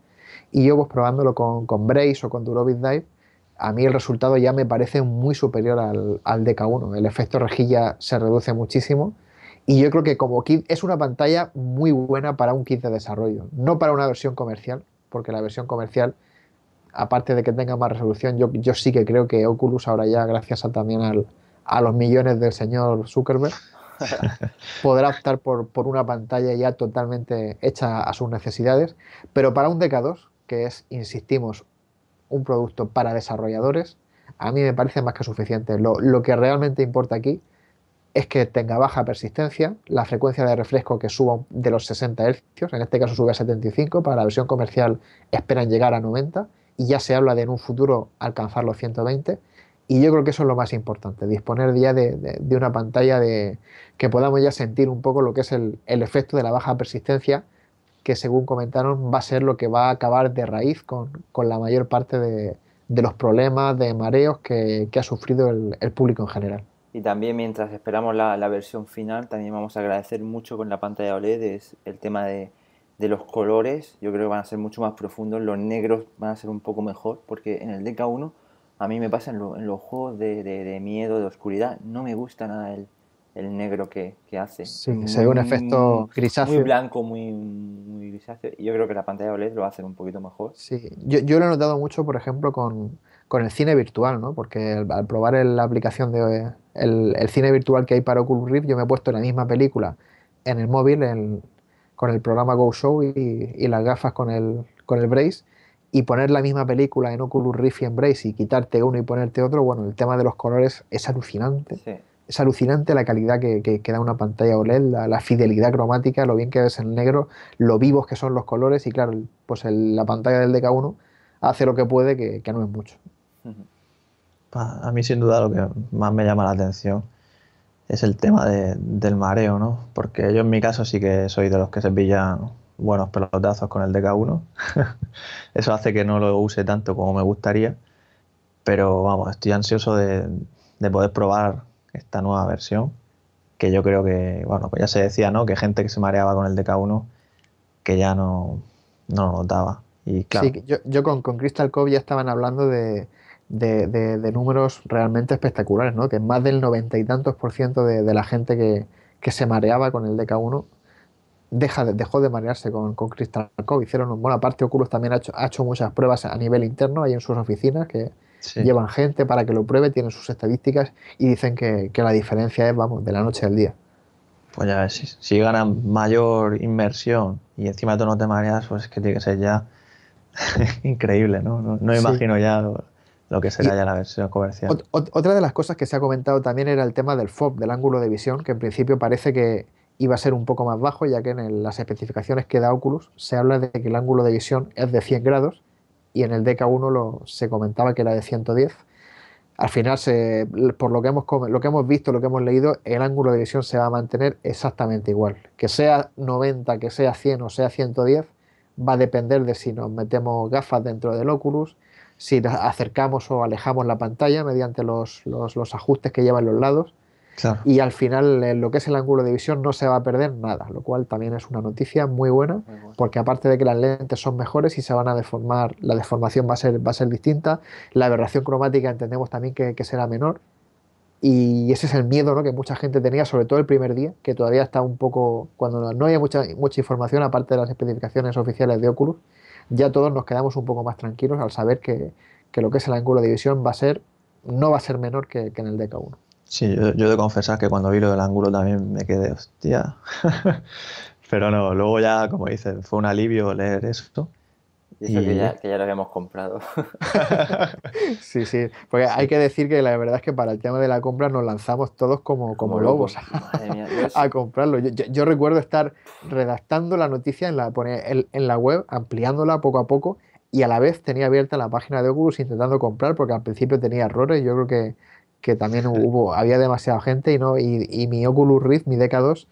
Y yo, pues probándolo con, Brace o con Durovic Dive, a mí el resultado ya me parece muy superior al, al DK1. El efecto rejilla se reduce muchísimo. Y yo creo que como kit es una pantalla muy buena para un kit de desarrollo, no para una versión comercial, porque la versión comercial, aparte de que tenga más resolución, yo, yo sí que creo que Oculus ahora ya, gracias a, también a los millones del señor Zuckerberg, podrá optar por, una pantalla ya totalmente hecha a sus necesidades, pero para un DK2, que es, insistimos, un producto para desarrolladores, a mí me parece más que suficiente. Lo, lo que realmente importa aquí es que tenga baja persistencia, la frecuencia de refresco que suba de los 60 Hz, en este caso sube a 75, para la versión comercial esperan llegar a 90 y ya se habla de en un futuro alcanzar los 120 y yo creo que eso es lo más importante, disponer ya de, una pantalla de, que podamos ya sentir un poco lo que es el, efecto de la baja persistencia, que según comentaron va a ser lo que va a acabar de raíz con, la mayor parte de, los problemas de mareos que, ha sufrido el, el, público en general. Y también mientras esperamos la, versión final, también vamos a agradecer mucho con la pantalla OLED es el tema de, de los colores. Yo creo que van a ser mucho más profundos, los negros van a ser un poco mejor, porque en el DK1 a mí me pasa en, los juegos de, miedo, de oscuridad, no me gusta nada el, negro que, hace. Sí, se ve un efecto grisáceo. Muy blanco, muy, grisáceo. Y yo creo que la pantalla OLED lo va a hacer un poquito mejor. Sí, yo, lo he notado mucho, por ejemplo, con, el cine virtual, ¿no? Porque al probar la aplicación de el, cine virtual que hay para Oculus Rift, yo me he puesto la misma película en el móvil con el programa Go Show y, y las gafas con el, con el Brace y poner la misma película en Oculus Rift y Embrace y quitarte uno y ponerte otro, bueno, el tema de los colores es alucinante. Es alucinante la calidad que, que, da una pantalla OLED, la, fidelidad cromática, lo bien que ves el negro, lo vivos que son los colores y claro, pues la pantalla del DK1 hace lo que puede, que, no es mucho. A mí sin duda lo que más me llama la atención es el tema del mareo, ¿no? Porque yo en mi caso sí que soy de los que se pillan buenos pelotazos con el DK1. Eso hace que no lo use tanto como me gustaría. Pero vamos, estoy ansioso de, de poder probar esta nueva versión. Que yo creo que, bueno, pues ya se decía, ¿no? Que gente que se mareaba con el DK1 que ya no, no lo notaba. Y Sí, yo, yo con, Crystal Cove ya estaban hablando de, de, números realmente espectaculares, ¿no? Que más del noventa y tantos por ciento de, la gente que, que se mareaba con el DK1 deja, dejó de marearse con, con Crystal Cove. Hicieron, buena parte Oculus también ha hecho, ha hecho muchas pruebas a nivel interno, ahí en sus oficinas, que llevan gente para que lo pruebe, tienen sus estadísticas y dicen que, la diferencia es, vamos, de la noche al día. Pues ya si, si ganan mayor inmersión y encima tú no te mareas, pues que tiene que ser ya increíble, ¿no? No, imagino ya lo, que será ya la versión comercial. Otra de las cosas que se ha comentado también era el tema del FOB, del ángulo de visión, que en principio parece que iba a ser un poco más bajo, ya que en las especificaciones que da Oculus se habla de que el ángulo de visión es de 100 grados y en el DK1 se comentaba que era de 110. Al final, por lo que, hemos, lo que hemos visto, lo que hemos leído, el ángulo de visión se va a mantener exactamente igual. Que sea 90, que sea 100 o sea 110, va a depender de si nos metemos gafas dentro del Oculus, si acercamos o alejamos la pantalla mediante los, los ajustes que llevan los lados y al final, lo que es el ángulo de visión, no se va a perder nada, lo cual también es una noticia muy buena, porque aparte de que las lentes son mejores y se van a deformar, la deformación va a ser, va a ser distinta, la aberración cromática entendemos también que, será menor. Y ese es el miedo ¿no? que mucha gente tenía, sobre todo el primer día, que todavía está un poco, cuando no había mucha, mucha información, aparte de las especificaciones oficiales de Oculus, ya todos nos quedamos un poco más tranquilos al saber que, lo que es el ángulo de visión va a ser, no va a ser menor que, que en el DK1. Sí, yo, debo confesar que cuando vi lo del ángulo también me quedé, hostia. Pero no, luego ya, como dices, fue un alivio leer esto. Y eso Que, ya, lo habíamos comprado. sí, sí. Porque hay que decir que la verdad es que para el tema de la compra nos lanzamos todos como, como, lobos a comprarlo. Yo, recuerdo estar redactando la noticia en la, en la web, ampliándola poco a poco y a la vez tenía abierta la página de Oculus pues, intentando comprar porque al principio tenía errores. Yo creo que que también hubo, había demasiada gente y no y, mi Oculus Rift, mi DK2,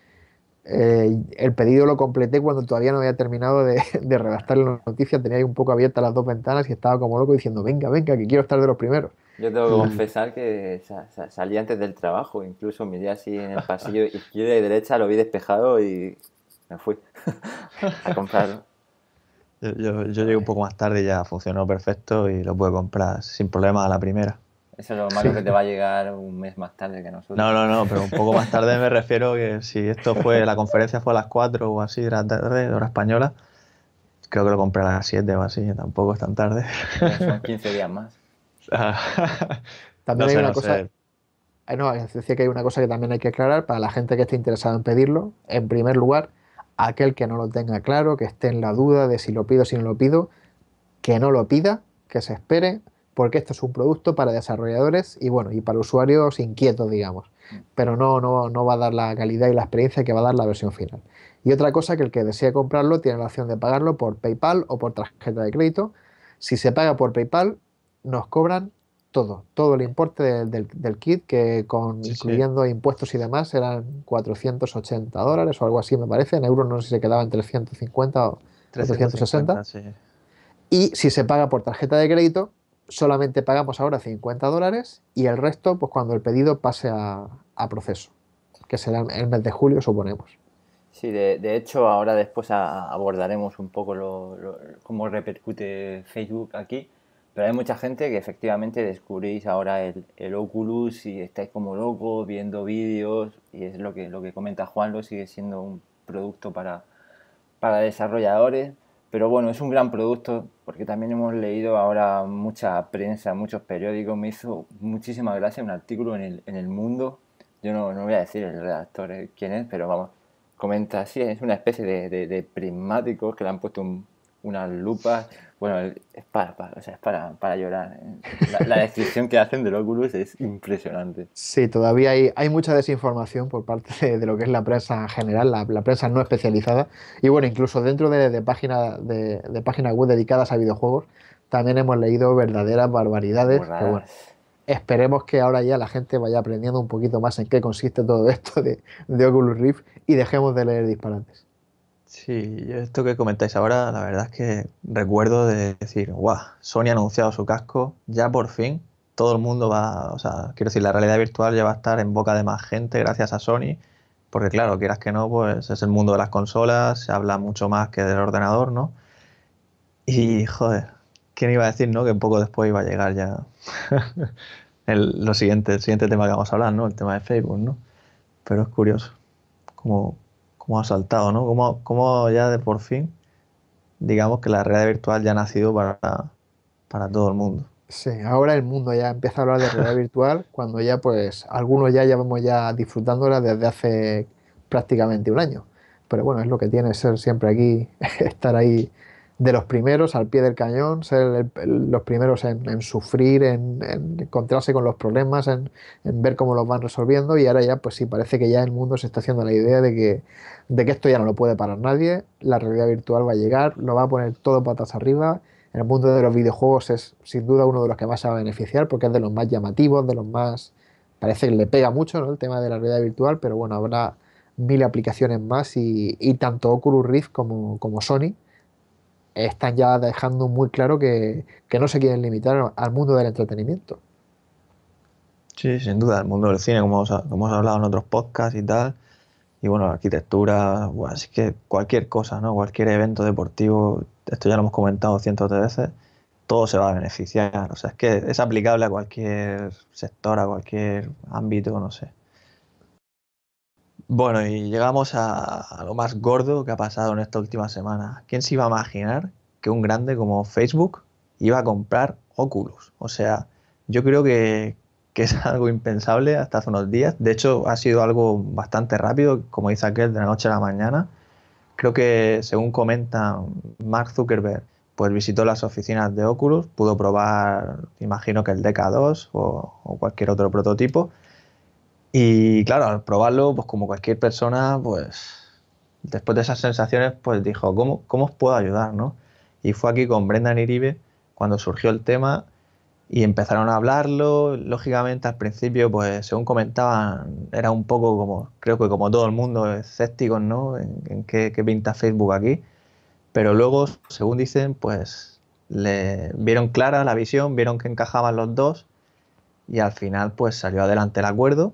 eh, el pedido lo completé cuando todavía no había terminado de, redactar la noticia, tenía ahí un poco abiertas las dos ventanas y estaba como loco diciendo, venga, venga, que quiero estar de los primeros. Yo tengo que mm. confesar que salí antes del trabajo, incluso miré así en el pasillo izquierda y derecha, lo vi despejado y me fui a comprar Yo, yo, yo, llegué un poco más tarde y ya funcionó perfecto y lo pude comprar sin problema a la primera. Eso es lo malo que te va a llegar un mes más tarde que nosotros. No, no, no, pero un poco más tarde me refiero que si esto fue, la conferencia fue a las 4 o así de la tarde, de hora española, creo que lo compré a las 7 o así, tampoco es tan tarde. son 15 días más. también hay una cosa. No, decía que hay una cosa que también hay que aclarar para la gente que esté interesada en pedirlo. En primer lugar, aquel que no lo tenga claro, que esté en la duda de si lo pido o si no lo pido, que no lo pida, que se espere, porque esto es un producto para desarrolladores y bueno, y para usuarios inquietos, digamos, pero no, no, no va a dar la calidad y la experiencia que va a dar la versión final. Y otra cosa que el que desee comprarlo tiene la opción de pagarlo por PayPal o por tarjeta de crédito. Si se paga por PayPal, nos cobran todo, todo el importe del, kit, que con, incluyendo impuestos y demás eran 480 dólares o algo así, me parece. En euros no sé si se quedaba en 350 o 360. Y si se paga por tarjeta de crédito, solamente pagamos ahora 50 dólares y el resto, pues cuando el pedido pase a, proceso, que será el mes de julio, suponemos. Sí, de, hecho, ahora después abordaremos un poco cómo repercute Facebook aquí, pero hay mucha gente que efectivamente descubrís ahora el, Oculus y estáis como locos viendo vídeos y es lo que, lo que comenta Juan, lo sigue siendo un producto para, para desarrolladores, pero bueno, es un gran producto porque también hemos leído ahora mucha prensa, muchos periódicos. Me hizo muchísima gracia un artículo en el, en el Mundo. Yo no, voy a decir el redactor eh, quién es, pero vamos, comenta así, es una especie de, de, prismáticos que le han puesto unas lupas, bueno, es para, llorar. ¿eh? La, descripción que hacen del Oculus es impresionante. Sí, todavía hay, mucha desinformación por parte de, lo que es la prensa general, la, prensa no especializada. Y bueno, incluso dentro de, de páginas de, de web dedicadas a videojuegos, también hemos leído verdaderas barbaridades. esperemos que ahora ya la gente vaya aprendiendo un poquito más en qué consiste todo esto de, de Oculus Rift y dejemos de leer disparates. Sí, esto que comentáis ahora, la verdad es que recuerdo de decir, guau, Sony ha anunciado su casco, ya por fin, todo el mundo va, o sea, quiero decir, la realidad virtual ya va a estar en boca de más gente gracias a Sony, porque claro, quieras que no, pues es el mundo de las consolas, se habla mucho más que del ordenador, ¿no? Y joder, ¿quién iba a decir, no? Que un poco después iba a llegar ya el, lo siguiente, el siguiente tema que vamos a hablar, ¿no? El tema de Facebook, ¿no? Pero es curioso, como cómo ha saltado, ¿no? Como ya de por fin, digamos que la realidad virtual ya ha nacido para, para todo el mundo. Sí, ahora el mundo ya empieza a hablar de realidad virtual, cuando ya pues algunos ya llevamos ya disfrutándola desde hace prácticamente un año. Pero bueno, es lo que tiene ser siempre aquí, estar ahí de los primeros al pie del cañón, ser los primeros en, sufrir, en, encontrarse con los problemas, en, ver cómo los van resolviendo y ahora ya pues sí, parece que ya el mundo se está haciendo la idea de que, de que esto ya no lo puede parar nadie, la realidad virtual va a llegar, lo va a poner todo patas arriba, en el mundo de los videojuegos es sin duda uno de los que más se va a beneficiar porque es de los más llamativos, de los más... parece que le pega mucho el tema de la realidad virtual, pero bueno, habrá mil aplicaciones más y, tanto Oculus Rift como Sony están ya dejando muy claro que, no se quieren limitar al mundo del entretenimiento. Sí, sin duda, al mundo del cine, como, hemos hablado en otros podcasts y tal, y bueno, arquitectura, así que cualquier cosa, ¿no? Cualquier evento deportivo, esto ya lo hemos comentado cientos de veces, todo se va a beneficiar. O sea, es que es aplicable a cualquier sector, a cualquier ámbito, no sé. Bueno, y llegamos a, lo más gordo que ha pasado en esta última semana. ¿Quién se iba a imaginar que un grande como Facebook iba a comprar Oculus? O sea, yo creo que, es algo impensable hasta hace unos días. De hecho, ha sido algo bastante rápido, como dice aquel, de la noche a la mañana. Creo que, según comenta Mark Zuckerberg, pues visitó las oficinas de Oculus, pudo probar, imagino que el DK2 o cualquier otro prototipo y claro, al probarlo, pues como cualquier persona, pues después de esas sensaciones, pues dijo, ¿cómo, os puedo ayudar? ¿no? Y fue aquí con Brendan Iribe cuando surgió el tema y empezaron a hablarlo. Lógicamente al principio, pues según comentaban, era un poco como, creo que como todo el mundo, escépticos, ¿no? En, qué, pinta Facebook aquí. Pero luego, según dicen, pues le vieron clara la visión, vieron que encajaban los dos y al final pues salió adelante el acuerdo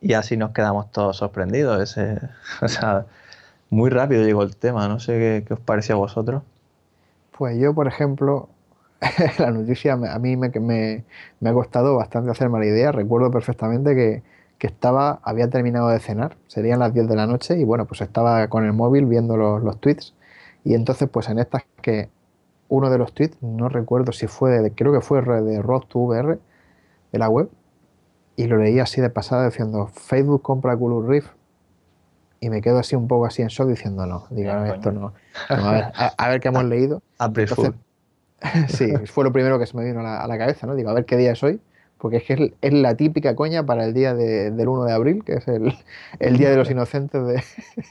y así nos quedamos todos sorprendidos. Ese, o sea, muy rápido llegó el tema, no sé qué, os parecía a vosotros. Pues yo, por ejemplo, la noticia a mí me, me, me, ha costado bastante hacerme la idea. Recuerdo perfectamente que, estaba, había terminado de cenar, serían las 10 de la noche, y bueno, pues estaba con el móvil viendo los, los tweets. Y entonces, pues en estas que uno de los tweets, no recuerdo si fue, de, creo que fue de Rob2VR, de la web, y lo leí así de pasada diciendo Facebook compra Cooler Reef y me quedo así un poco así en shock diciendo no, esto no, a, ver, qué hemos leído. sí, fue lo primero que se me vino a la, cabeza, ¿no? Digo, a ver qué día es hoy, porque es que es, la típica coña para el día del 1 de abril, que es el, Día de los Inocentes de,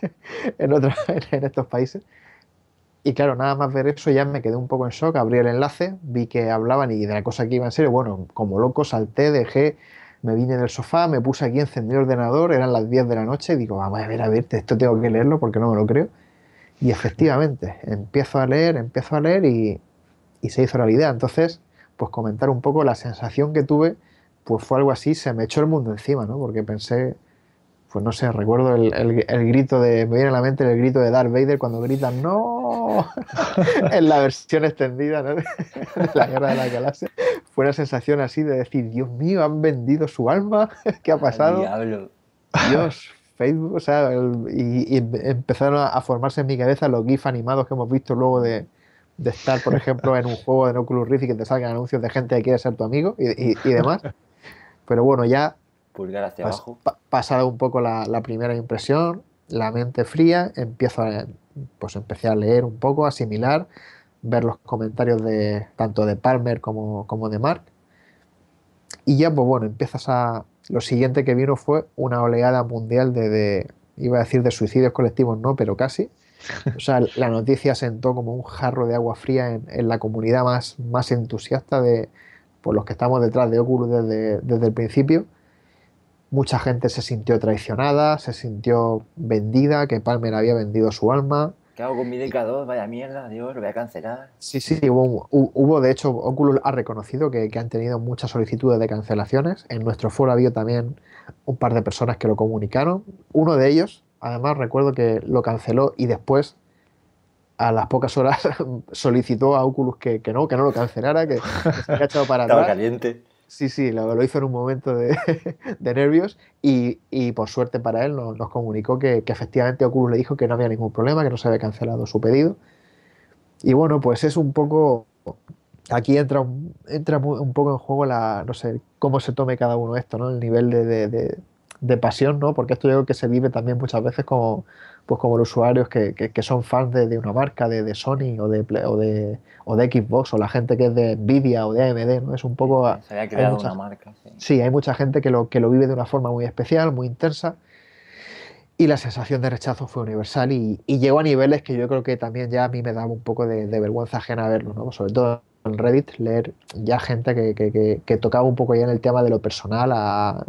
en, en estos países. Y claro, nada más ver eso ya me quedé un poco en shock, abrí el enlace, vi que hablaban y de la cosa que iba en serio, bueno, como loco salté, dejé me vine del sofá, me puse aquí, encendí el ordenador, eran las 10 de la noche, y digo, vamos a ver, a ver, esto tengo que leerlo porque no me lo creo. Y efectivamente, empiezo a leer, empiezo a leer y, se hizo realidad. Entonces, pues comentar un poco la sensación que tuve, pues fue algo así, se me echó el mundo encima, ¿no? Porque pensé, pues no sé, recuerdo el, el grito de, me viene a la mente el grito de Darth Vader cuando gritan, no, en la versión extendida de la Guerra de la Galaxia. Fue una sensación así de decir, Dios mío, han vendido su alma, ¿qué ha pasado? Diablo. Dios, Facebook, o sea, y, empezaron a, formarse en mi cabeza los GIF animados que hemos visto luego de, estar, por ejemplo, en un juego de Oculus Rift y que te salgan anuncios de gente que quiere ser tu amigo y, demás. Pero bueno, ya. Pulgar un poco la, la primera impresión, la mente fría, empiezo a, pues empecé a leer un poco, a asimilar, ver los comentarios de tanto de Palmer como, como de Mark. Y ya, pues bueno, empiezas a... Lo siguiente que vino fue una oleada mundial de, de iba a decir de suicidios colectivos, no, pero casi. O sea, la noticia sentó como un jarro de agua fría en, en la comunidad más, más entusiasta de por los que estamos detrás de Oculus desde el principio. Mucha gente se sintió traicionada, se sintió vendida, que Palmer había vendido su alma. ¿Qué hago con mi DK2? Vaya mierda, Dios, lo voy a cancelar. Sí, sí, hubo, de hecho, Oculus ha reconocido que, han tenido muchas solicitudes de cancelaciones. En nuestro foro había también un par de personas que lo comunicaron. Uno de ellos, además, recuerdo que lo canceló y después, a las pocas horas, solicitó a Oculus que, no, que no lo cancelara, que, se había echado para Estaba atrás. caliente. Sí, sí, lo, hizo en un momento de, nervios y, por suerte para él nos, comunicó que, efectivamente Oculus le dijo que no había ningún problema, que no se había cancelado su pedido. Y bueno, pues es un poco... Aquí entra un, entra un poco en juego la, no sé, cómo se tome cada uno esto, ¿no? El nivel de de pasión, ¿no? Porque esto yo creo que se vive también muchas veces como, pues como los usuarios que, son fans de, una marca, de, Sony o de, o de, o de Xbox, o la gente que es de Nvidia o de AMD, ¿no? Es un poco... se había creado una marca. Sí. hay mucha gente que lo, que lo vive de una forma muy especial, muy intensa, y la sensación de rechazo fue universal y, llegó a niveles que yo creo que también ya a mí me daba un poco de, vergüenza ajena verlo, ¿no? Sobre todo en Reddit, leer ya gente que, que tocaba un poco ya en el tema de lo personal a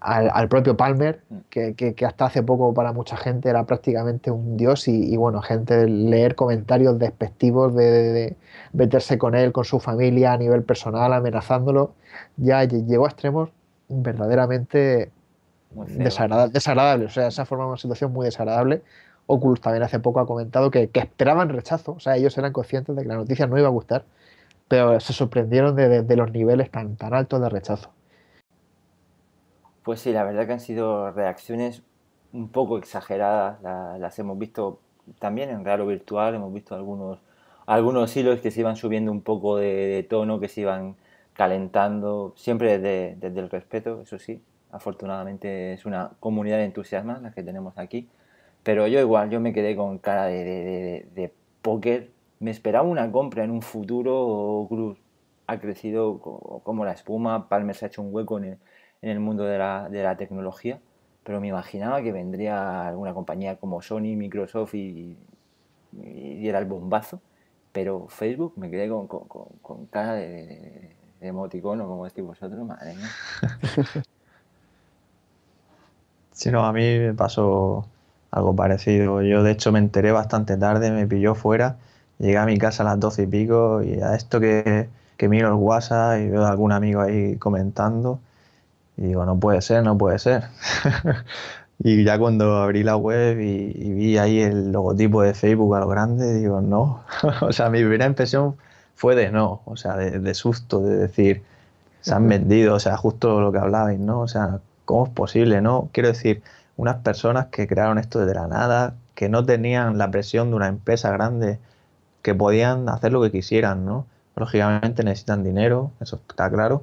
al, propio Palmer, mm. que, hasta hace poco para mucha gente era prácticamente un dios y, bueno, gente leer comentarios despectivos de, meterse con él, con su familia a nivel personal, amenazándolo, ya llegó a extremos verdaderamente desagradables, desagradable. o sea, esa forma una situación muy desagradable. Oculus también hace poco ha comentado que, esperaban rechazo, o sea, ellos eran conscientes de que la noticia no iba a gustar, pero se sorprendieron de, los niveles tan, tan altos de rechazo. Pues sí, la verdad que han sido reacciones un poco exageradas, las hemos visto también en o Virtual, hemos visto algunos, algunos hilos que se iban subiendo un poco de, tono, que se iban calentando, siempre desde, el respeto, eso sí, afortunadamente es una comunidad de entusiasmas la que tenemos aquí, pero yo igual, yo me quedé con cara de, de, de póker, me esperaba una compra en un futuro, Cruz ha crecido como la espuma, Palmer se ha hecho un hueco en el, en el mundo de la, de la tecnología, pero me imaginaba que vendría alguna compañía como Sony, Microsoft y, diera el bombazo, pero Facebook me quedé con, con, cara de, de, emoticono, como decís vosotros, madre mía. no, a mí me pasó algo parecido. Yo, de hecho, me enteré bastante tarde, me pilló fuera. Llegué a mi casa a las doce y pico y a esto que, que miro el WhatsApp y veo a algún amigo ahí comentando y digo, no puede ser, no puede ser. y ya cuando abrí la web y, vi ahí el logotipo de Facebook a lo grande, digo, no. o sea, mi primera impresión fue de no, o sea, de, susto, de decir, se han vendido, o sea, justo lo que hablabais, ¿no? O sea, ¿cómo es posible, no? Quiero decir, unas personas que crearon esto desde la nada, que no tenían la presión de una empresa grande, que podían hacer lo que quisieran, ¿no? Lógicamente necesitan dinero, eso está claro,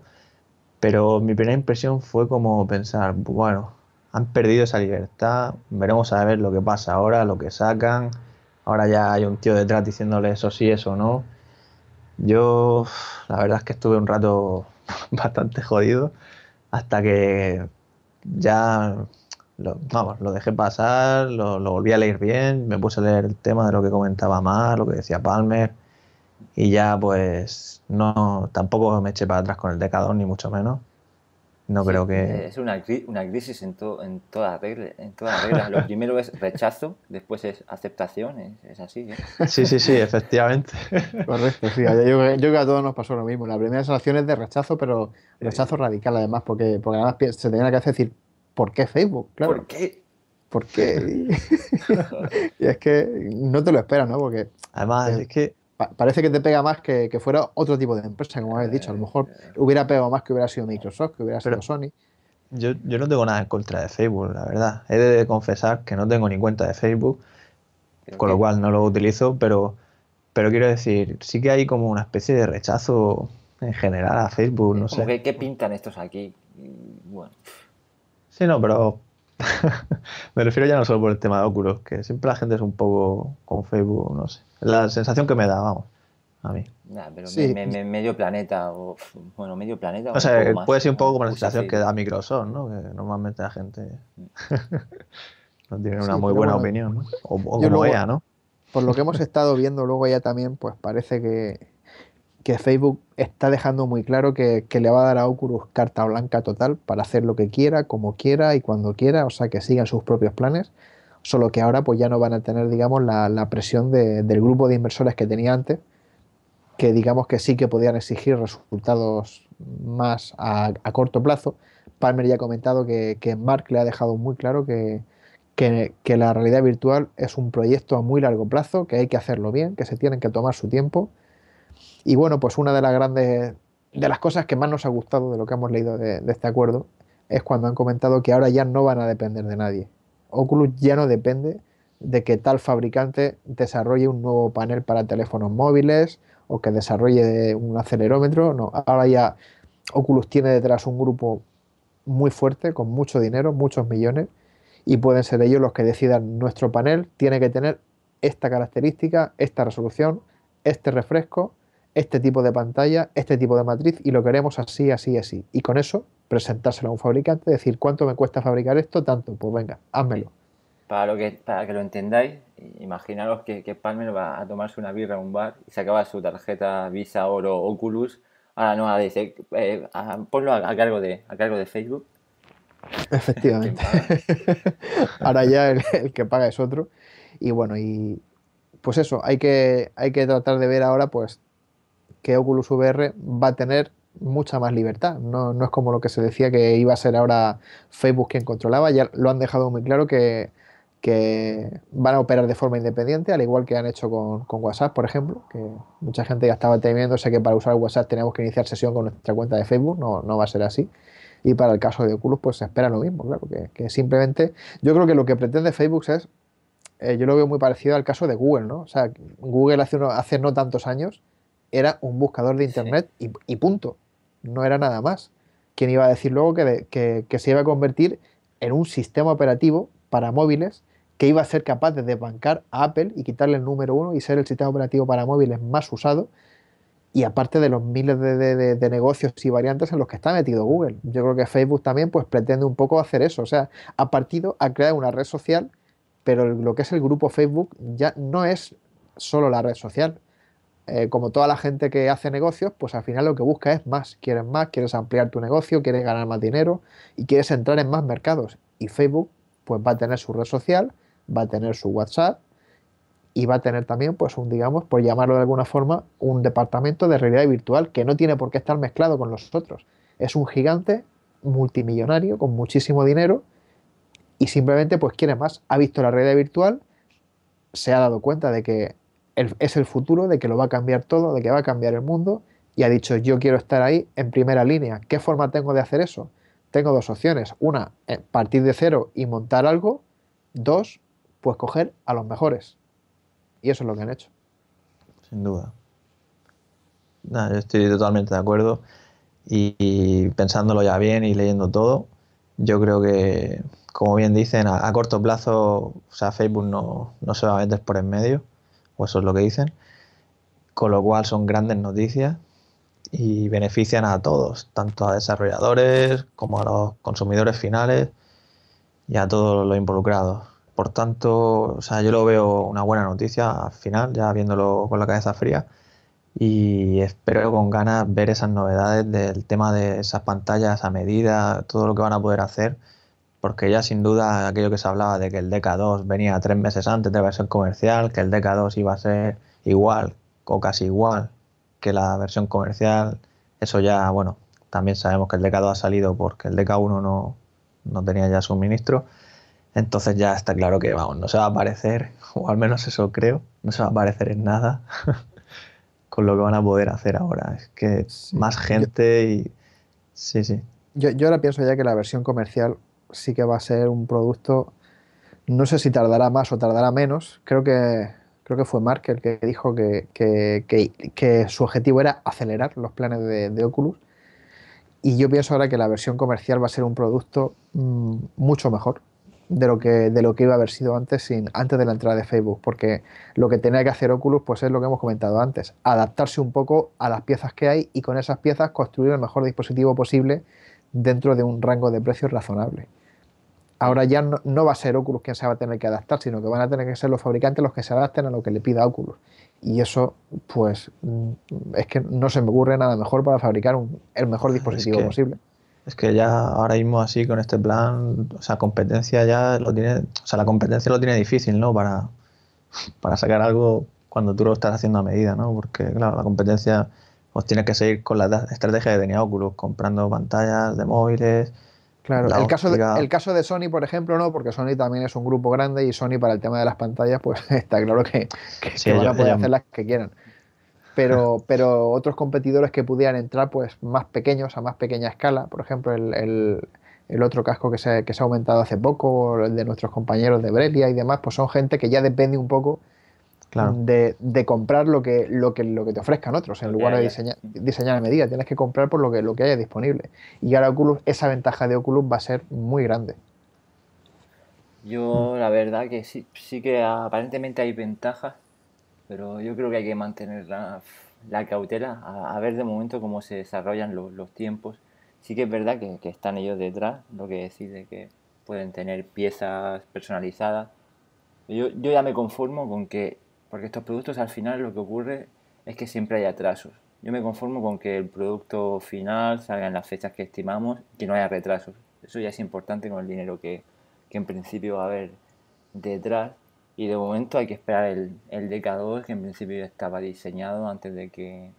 pero mi primera impresión fue como pensar, bueno, han perdido esa libertad, veremos a ver lo que pasa ahora, lo que sacan. Ahora ya hay un tío detrás diciéndole eso sí, eso no. Yo, la verdad es que estuve un rato bastante jodido hasta que ya lo, vamos, lo dejé pasar, lo, lo, volví a leer bien, me puse a leer el tema de lo que comentaba más, lo que decía Palmer, y ya pues no tampoco me eché para atrás con el decador ni mucho menos. No creo que... Es una, una crisis en, todo en todas reglas. En reglas. Lo primero es rechazo, después es aceptación, es, así. ¿eh? Sí, sí, sí, efectivamente. Correcto, sí. Yo, creo que a todos nos pasó lo mismo. La primera sensación es de rechazo, pero rechazo radical además, porque, porque además se tenía que decir, ¿por qué Facebook? Claro. ¿Por qué? ¿Por qué? y es que no te lo esperas, ¿no? Porque... Además, eh, es que parece que te pega más que, fuera otro tipo de empresa, como habéis dicho. A lo mejor eh, hubiera pegado más que hubiera sido Microsoft, que hubiera sido Sony. Yo, no tengo nada en contra de Facebook, la verdad. He de confesar que no tengo ni cuenta de Facebook con lo cual no lo utilizo, pero, pero quiero decir, sí que hay como una especie de rechazo en general a Facebook, no sé. Que, ¿Qué pintan estos aquí? Bueno. Sí, no, pero me refiero ya no solo por el tema de Oculus, que siempre la gente es un poco con Facebook, no sé la sensación que me da, vamos. A mí. pero medio planeta, o, bueno, medio planeta. O, o sea, puede ser un poco como la sensación que da Microsoft, ¿no? Que normalmente la gente mm. no tiene una muy buena opinión, ¿no? O, como ¿no? Por lo que hemos estado viendo luego ya también, pues parece que, Facebook está dejando muy claro que, que, le va a dar a Oculus carta blanca total para hacer lo que quiera, como quiera y cuando quiera, o sea, que sigan sus propios planes solo que ahora pues ya no van a tener, digamos, la, presión de, del grupo de inversores que tenía antes, que digamos que sí que podían exigir resultados más a, corto plazo. Palmer ya ha comentado que, Mark le ha dejado muy claro que, la realidad virtual es un proyecto a muy largo plazo, que hay que hacerlo bien, que se tienen que tomar su tiempo. Y bueno, pues una de las grandes, de las cosas que más nos ha gustado de lo que hemos leído de este acuerdo es cuando han comentado que ahora ya no van a depender de nadie, Oculus ya no depende de que tal fabricante desarrolle un nuevo panel para teléfonos móviles o que desarrolle un acelerómetro. No, ahora ya Oculus tiene detrás un grupo muy fuerte, con mucho dinero, muchos millones, y pueden ser ellos los que decidan nuestro panel tiene que tener esta característica, esta resolución, este refresco, este tipo de pantalla, este tipo de matriz, y lo queremos así, así, así. Y con eso presentárselo a un fabricante, decir cuánto me cuesta fabricar esto, tanto, pues venga, házmelo. Para, lo que, para que lo entendáis, imaginaros que, Palmer va a tomarse una birra en un bar y se acaba su tarjeta Visa, Oro, Oculus. Ahora no, ahora dice, eh, ponlo a, cargo de, cargo de Facebook. Efectivamente. ahora ya el, que paga es otro. Y bueno, y pues eso, hay que, hay que tratar de ver ahora pues qué Oculus VR va a tener mucha más libertad. No, es como lo que se decía que iba a ser ahora Facebook quien controlaba. Ya lo han dejado muy claro que, que van a operar de forma independiente, al igual que han hecho con, WhatsApp, por ejemplo, que mucha gente ya estaba temiéndose que para usar WhatsApp tenemos que iniciar sesión con nuestra cuenta de Facebook. No, no va a ser así. Y para el caso de Oculus, pues se espera lo mismo, claro, que, simplemente yo creo que lo que pretende Facebook es, eh, yo lo veo muy parecido al caso de Google, ¿no? O sea, Google hace, hace no tantos años era un buscador de Internet y, y punto no era nada más. Quien iba a decir luego que, que, se iba a convertir en un sistema operativo para móviles que iba a ser capaz de desbancar a Apple y quitarle el número uno y ser el sistema operativo para móviles más usado? Y aparte de los miles de, de, de negocios y variantes en los que está metido Google. Yo creo que Facebook también pues, pretende un poco hacer eso. O sea, ha partido a crear una red social, pero lo que es el grupo Facebook ya no es solo la red social, eh, como toda la gente que hace negocios, pues al final lo que busca es más, quieres más, quieres ampliar tu negocio, quieres ganar más dinero y quieres entrar en más mercados. Y Facebook pues va a tener su red social, va a tener su WhatsApp y va a tener también pues un digamos, por llamarlo de alguna forma, un departamento de realidad virtual que no tiene por qué estar mezclado con los otros. Es un gigante multimillonario con muchísimo dinero y simplemente pues quiere más. Ha visto la realidad virtual, se ha dado cuenta de que es el futuro, de que lo va a cambiar todo, de que va a cambiar el mundo, y ha dicho yo quiero estar ahí en primera línea. ¿Qué forma tengo de hacer eso? Tengo dos opciones. Una, eh, partir de cero y montar algo. Dos, pues coger a los mejores. Y eso es lo que han hecho. Sin duda. yo estoy totalmente de acuerdo. Y, pensándolo ya bien y leyendo todo, yo creo que, como bien dicen, a, corto plazo, o sea, Facebook no, no se va a vender por en medio o pues eso es lo que dicen, con lo cual son grandes noticias y benefician a todos, tanto a desarrolladores como a los consumidores finales y a todos los involucrados. Por tanto, o sea, yo lo veo una buena noticia al final, ya viéndolo con la cabeza fría, y espero con ganas ver esas novedades del tema de esas pantallas a medida, todo lo que van a poder hacer porque ya sin duda aquello que se hablaba de que el DK2 venía tres meses antes de la versión comercial, que el DK2 iba a ser igual o casi igual que la versión comercial, eso ya, bueno, también sabemos que el DK2 ha salido porque el DK1 no, no tenía ya suministro, entonces ya está claro que, vamos, no se va a aparecer, o al menos eso creo, no se va a aparecer en nada con lo que van a poder hacer ahora. Es que más gente y... Sí, sí. Yo, yo ahora pienso ya que la versión comercial sí que va a ser un producto, no sé si tardará más o tardará menos, creo que, creo que fue Mark el que dijo que, que, su objetivo era acelerar los planes de, Oculus y yo pienso ahora que la versión comercial va a ser un producto mm, mucho mejor de lo que de lo que iba a haber sido antes sin antes de la entrada de Facebook porque lo que tenía que hacer Oculus pues es lo que hemos comentado antes adaptarse un poco a las piezas que hay y con esas piezas construir el mejor dispositivo posible dentro de un rango de precios razonable ahora ya no, va a ser Oculus quien se va a tener que adaptar, sino que van a tener que ser los fabricantes los que se adapten a lo que le pida Oculus. Y eso, pues, mm, es que no se me ocurre nada mejor para fabricar el mejor dispositivo posible. Es que ya ahora mismo así con este plan, o sea, competencia ya lo tiene, o sea, la competencia lo tiene difícil, ¿no? Para, sacar algo cuando tú lo estás haciendo a medida, ¿no? Porque, claro, la competencia, pues tiene que seguir con la estrategia de tenía Oculus, comprando pantallas de móviles, Claro, el, caso de, el, caso de, Sony, por ejemplo, no, porque Sony también es un grupo grande y Sony para el tema de las pantallas, pues está claro que, van a poder hacer las que quieran. Pero, pero otros competidores que pudieran entrar, pues más pequeños, a más pequeña escala, por ejemplo, el, otro casco que se, que se, ha aumentado hace poco, el de nuestros compañeros de Brelia y demás, pues son gente que ya depende un poco de, comprar lo que, lo, que, lo que te ofrezcan otros, en lugar de diseñar, diseñar a medida. Tienes que comprar por lo que, lo que haya disponible. Y ahora Oculus, esa ventaja de Oculus va a ser muy grande. Yo la verdad que sí, sí que aparentemente hay ventajas, pero yo creo que hay que mantener la, cautela, a, ver de momento cómo se desarrollan los tiempos. Sí que es verdad que, que, están ellos detrás, lo que de que pueden tener piezas personalizadas. Yo, yo ya me conformo con que porque estos productos al final lo que ocurre es que siempre hay atrasos. Yo me conformo con que el producto final salga en las fechas que estimamos y que no haya retrasos. Eso ya es importante con el dinero que, en principio va a haber detrás. Y de momento hay que esperar el, el dk que en principio estaba diseñado antes de que,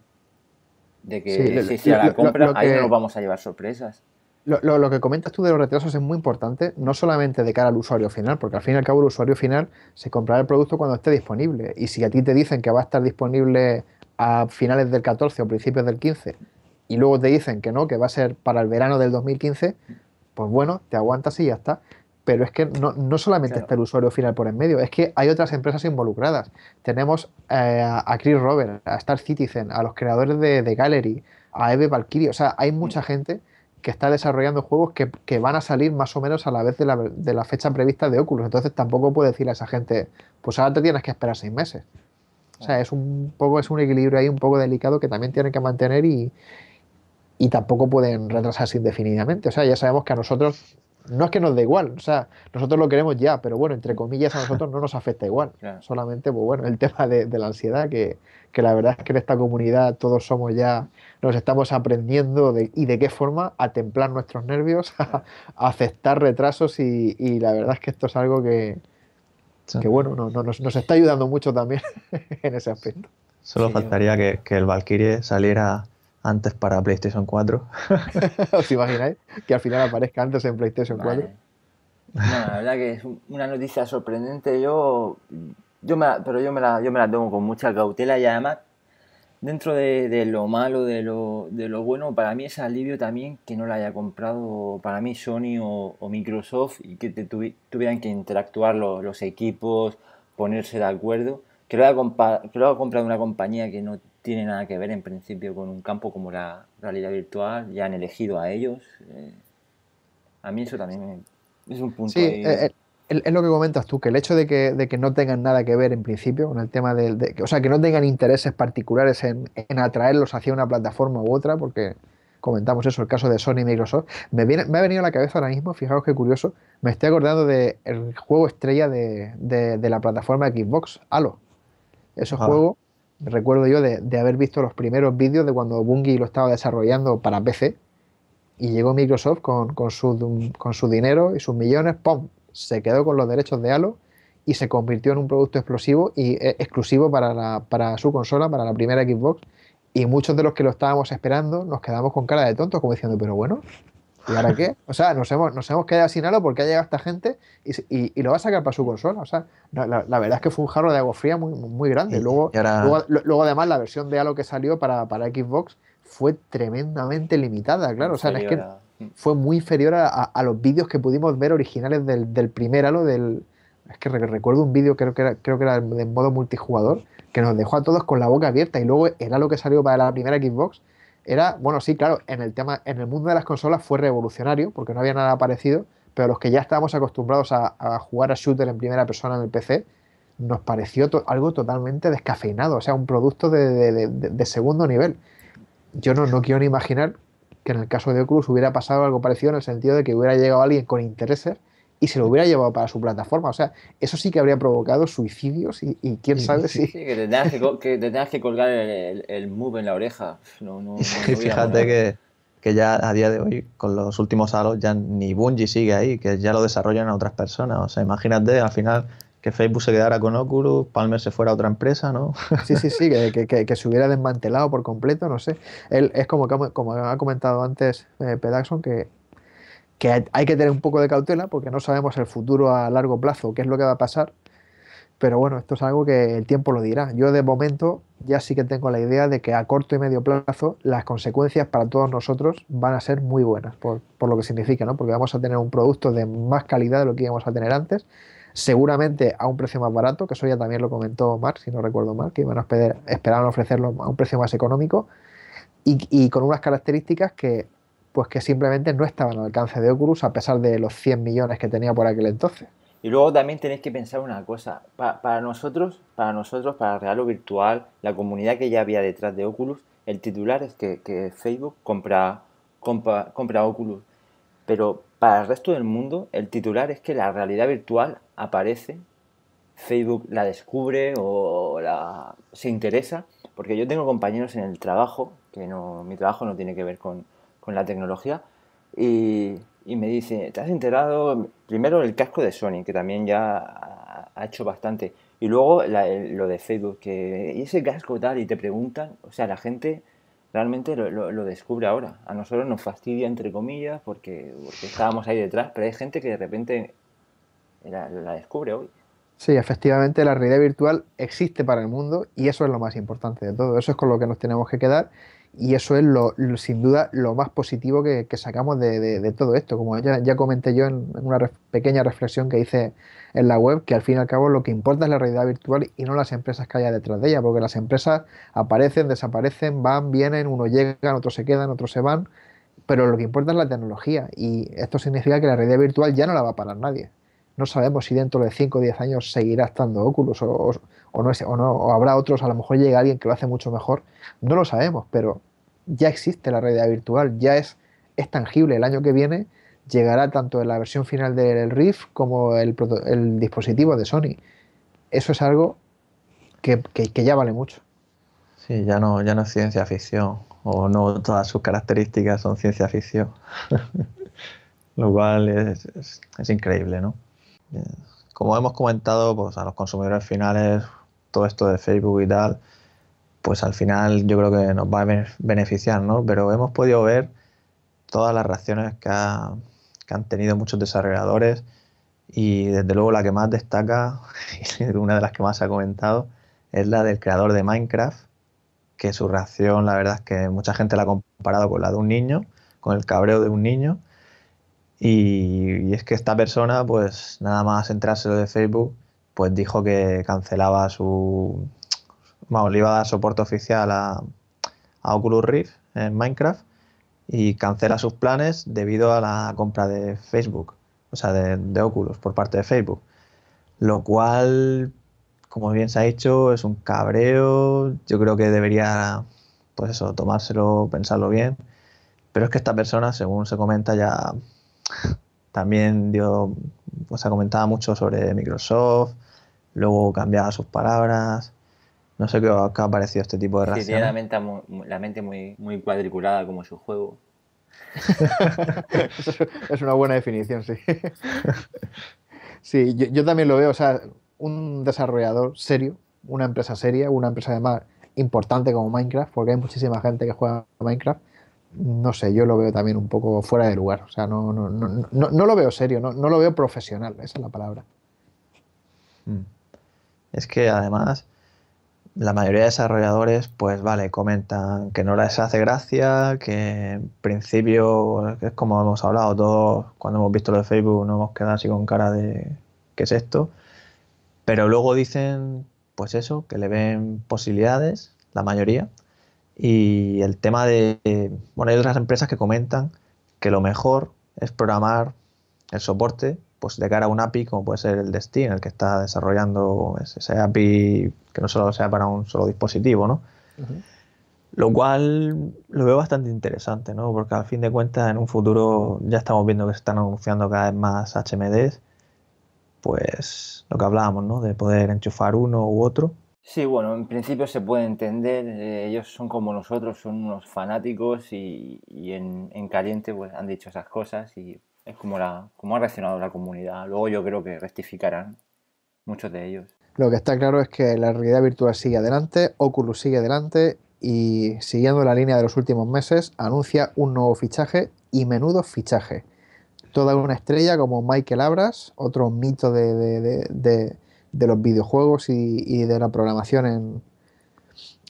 de que se hiciera la compra. Ahí no nos vamos a llevar sorpresas. Lo, lo, que comentas tú de los retrasos es muy importante, no solamente de cara al usuario final, porque al fin y al cabo el usuario final se comprará el producto cuando esté disponible. Y si a ti te dicen que va a estar disponible a finales del 14 o principios del 15, y luego te dicen que no, que va a ser para el verano del 2015, pues bueno, te aguantas y ya está. Pero es que no, solamente está el usuario final por en medio, es que hay otras empresas involucradas. Tenemos eh, a Chris Robert, a Star Citizen, a los creadores de, de Gallery, a Eve Valkyrie, o sea, hay mucha mm. gente que está desarrollando juegos que, van a salir más o menos a la vez de la, fecha prevista de Oculus. Entonces tampoco puede decir a esa gente, pues ahora te tienes que esperar seis meses. O sea, es un poco, es un equilibrio ahí un poco delicado que también tienen que mantener y, y tampoco pueden retrasarse indefinidamente. O sea, ya sabemos que a nosotros no es que nos dé igual, o sea, nosotros lo queremos ya, pero bueno, entre comillas, a nosotros no nos afecta igual. Solamente, pues bueno, el tema de la ansiedad que, que la verdad es que en esta comunidad todos somos ya, nos estamos aprendiendo y de qué forma a templar nuestros nervios, a, aceptar retrasos y, la verdad es que esto es algo que, que bueno, nos, está ayudando mucho también en ese aspecto. Solo faltaría que, el Valkyrie saliera antes para PlayStation 4. ¿Os imagináis que al final aparezca antes en PlayStation 4? la verdad que es una noticia sorprendente. Yo yo pero yo me, la, yo me la tomo con mucha cautela y además, dentro de, lo malo, de lo, de lo, bueno, para mí es alivio también que no la haya comprado para mí Sony o, Microsoft y que tuvieran que interactuar los, equipos, ponerse de acuerdo. Que lo, ha comprado una compañía que no tiene nada que ver en principio con un campo como la realidad virtual, ya han elegido a ellos. Eh, a mí eso también es un punto. Eh, eh, es lo que comentas tú, que el hecho de que, de que, no tengan nada que ver en principio con el tema del. De, o sea, que no tengan intereses particulares en, en, atraerlos hacia una plataforma u otra, porque comentamos eso, el caso de Sony y Microsoft. Me, viene, me ha venido a la cabeza ahora mismo, fijaos qué curioso, me estoy acordando del el juego estrella de, la plataforma Xbox, Halo. Ese ah. juego, recuerdo yo de, haber visto los primeros vídeos de cuando Bungie lo estaba desarrollando para PC. Y llegó Microsoft con, con, su, con su dinero y sus millones, ¡pum! se quedó con los derechos de Halo y se convirtió en un producto explosivo y eh, exclusivo para, para su consola, para la primera Xbox. Y muchos de los que lo estábamos esperando nos quedamos con cara de tontos, como diciendo, pero bueno, ¿Y ahora qué? O sea, nos hemos, nos hemos quedado sin halo porque ha llegado esta gente y, lo va a sacar para su consola. O sea, la, verdad es que fue un jarro de agua fría muy, grande. Luego, luego, además, la versión de halo que salió para, para Xbox fue tremendamente limitada, claro. O sea, es que fue muy inferior a, los vídeos que pudimos ver originales del, primer Halo, del, es que recuerdo un vídeo, creo que era, creo que era de modo multijugador, que nos dejó a todos con la boca abierta y luego el halo que salió para la primera Xbox era, bueno, sí, claro, en el tema, en el mundo de las consolas fue revolucionario, porque no había nada parecido, pero los que ya estábamos acostumbrados a, jugar a shooter en primera persona en el PC, nos pareció algo totalmente descafeinado, o sea, un producto de, segundo nivel. Yo no, no quiero ni imaginar que en el caso de Oculus hubiera pasado algo parecido en el sentido de que hubiera llegado alguien con intereses y se lo hubiera llevado para su plataforma. O sea, eso sí que habría provocado suicidios y, quién sabe si. Sí, que te que, colgar el, el, move en la oreja. No, fíjate que, que, ya a día de hoy, con los últimos halos, ya ni Bungie sigue ahí, que ya lo desarrollan a otras personas. O sea, imagínate, al final Facebook se quedara con Oculus, Palmer se fuera a otra empresa, ¿no? Sí, sí, sí, que, se hubiera desmantelado por completo, no sé. Él, es como, como ha comentado antes eh, Pedaxon, que, hay que tener un poco de cautela porque no sabemos el futuro a largo plazo, qué es lo que va a pasar. Pero bueno, esto es algo que el tiempo lo dirá. Yo de momento ya sí que tengo la idea de que a corto y medio plazo las consecuencias para todos nosotros van a ser muy buenas, por, por lo que significa, ¿no? Porque vamos a tener un producto de más calidad de lo que íbamos a tener antes seguramente a un precio más barato, que eso ya también lo comentó Mark, si no recuerdo mal, que iban a esperaban ofrecerlo a un precio más económico y, con unas características que pues que simplemente no estaban al alcance de Oculus a pesar de los 100 millones que tenía por aquel entonces. Y luego también tenéis que pensar una cosa, para nosotros, para nosotros, para Real o Virtual, la comunidad que ya había detrás de Oculus, el titular es que, Facebook compra, compra, compra Oculus, pero para el resto del mundo el titular es que la realidad virtual aparece, Facebook la descubre o la, se interesa, porque yo tengo compañeros en el trabajo, que no, mi trabajo no tiene que ver con, la tecnología, y, me dice, ¿te has enterado? Primero el casco de Sony, que también ya ha hecho bastante, y luego lo de Facebook, que y ese casco tal, y te preguntan, o sea, la gente realmente lo, descubre ahora. A nosotros nos fastidia, entre comillas, porque, porque estábamos ahí detrás, pero hay gente que de repente la, descubre hoy. Sí, efectivamente, la realidad virtual existe para el mundo y eso es lo más importante de todo. Eso es con lo que nos tenemos que quedar y eso es lo, sin duda lo más positivo que, sacamos de, todo esto. Como ya, comenté yo en, una pequeña reflexión que hice en la web, que al fin y al cabo lo que importa es la realidad virtual y no las empresas que haya detrás de ella, porque las empresas aparecen, desaparecen, van, vienen, unos llegan, otros se quedan, otros se van, pero lo que importa es la tecnología y esto significa que la realidad virtual ya no la va a parar nadie no sabemos si dentro de 5 o 10 años seguirá estando Oculus o, no, o no habrá otros, a lo mejor llega alguien que lo hace mucho mejor, no lo sabemos, pero ya existe la realidad virtual, ya es, tangible, el año que viene llegará tanto la versión final del Rift como el, el dispositivo de Sony. Eso es algo que, ya vale mucho. Sí, ya no, ya no es ciencia ficción, o no todas sus características son ciencia ficción, lo cual es increíble, ¿no? como hemos comentado, pues a los consumidores finales, todo esto de Facebook y tal, pues al final yo creo que nos va a beneficiar, ¿no? Pero hemos podido ver todas las reacciones que, que han tenido muchos desarrolladores y desde luego la que más destaca, y una de las que más se ha comentado, es la del creador de Minecraft, que su reacción la verdad es que mucha gente la ha comparado con la de un niño, con el cabreo de un niño, y, es que esta persona, pues nada más entrárselo de Facebook, pues dijo que cancelaba su... Vamos, le iba a dar soporte oficial a, a Oculus Rift en Minecraft y cancela sus planes debido a la compra de Facebook, o sea, de, de Oculus por parte de Facebook. Lo cual, como bien se ha dicho, es un cabreo. Yo creo que debería, pues eso, tomárselo, pensarlo bien. Pero es que esta persona, según se comenta, ya también dio, comentaba mucho sobre Microsoft, luego cambiaba sus palabras. No sé qué, ha parecido este tipo de reacción. tiene la mente, muy, cuadriculada como su juego. es una buena definición, sí. sí, yo, también lo veo. O sea, un desarrollador serio, una empresa seria, una empresa además importante como Minecraft, porque hay muchísima gente que juega a Minecraft, no sé, yo lo veo también un poco fuera de lugar. O sea, no, no, no, no, lo veo serio, no, lo veo profesional, esa es la palabra. Mm. Es que además, la mayoría de desarrolladores, pues vale, comentan que no les hace gracia, que en principio, es como hemos hablado todos, cuando hemos visto lo de Facebook, no hemos quedado así con cara de ¿qué es esto? Pero luego dicen, pues eso, que le ven posibilidades, la mayoría, y el tema de, bueno, hay otras empresas que comentan que lo mejor es programar el soporte pues de cara a un API como puede ser el de el que está desarrollando ese API que no solo sea para un solo dispositivo, ¿no? Lo cual lo veo bastante interesante, ¿no? Porque al fin de cuentas en un futuro ya estamos viendo que se están anunciando cada vez más HMDs, pues lo que hablábamos, ¿no? De poder enchufar uno u otro Sí, bueno, en principio se puede entender, eh, ellos son como nosotros, son unos fanáticos y, en, caliente pues, han dicho esas cosas y es como, la, como ha reaccionado la comunidad. Luego yo creo que rectificarán muchos de ellos. Lo que está claro es que la realidad virtual sigue adelante, Oculus sigue adelante y siguiendo la línea de los últimos meses anuncia un nuevo fichaje y menudo fichaje. Toda una estrella como Michael Abras, otro mito de de los videojuegos y, de la programación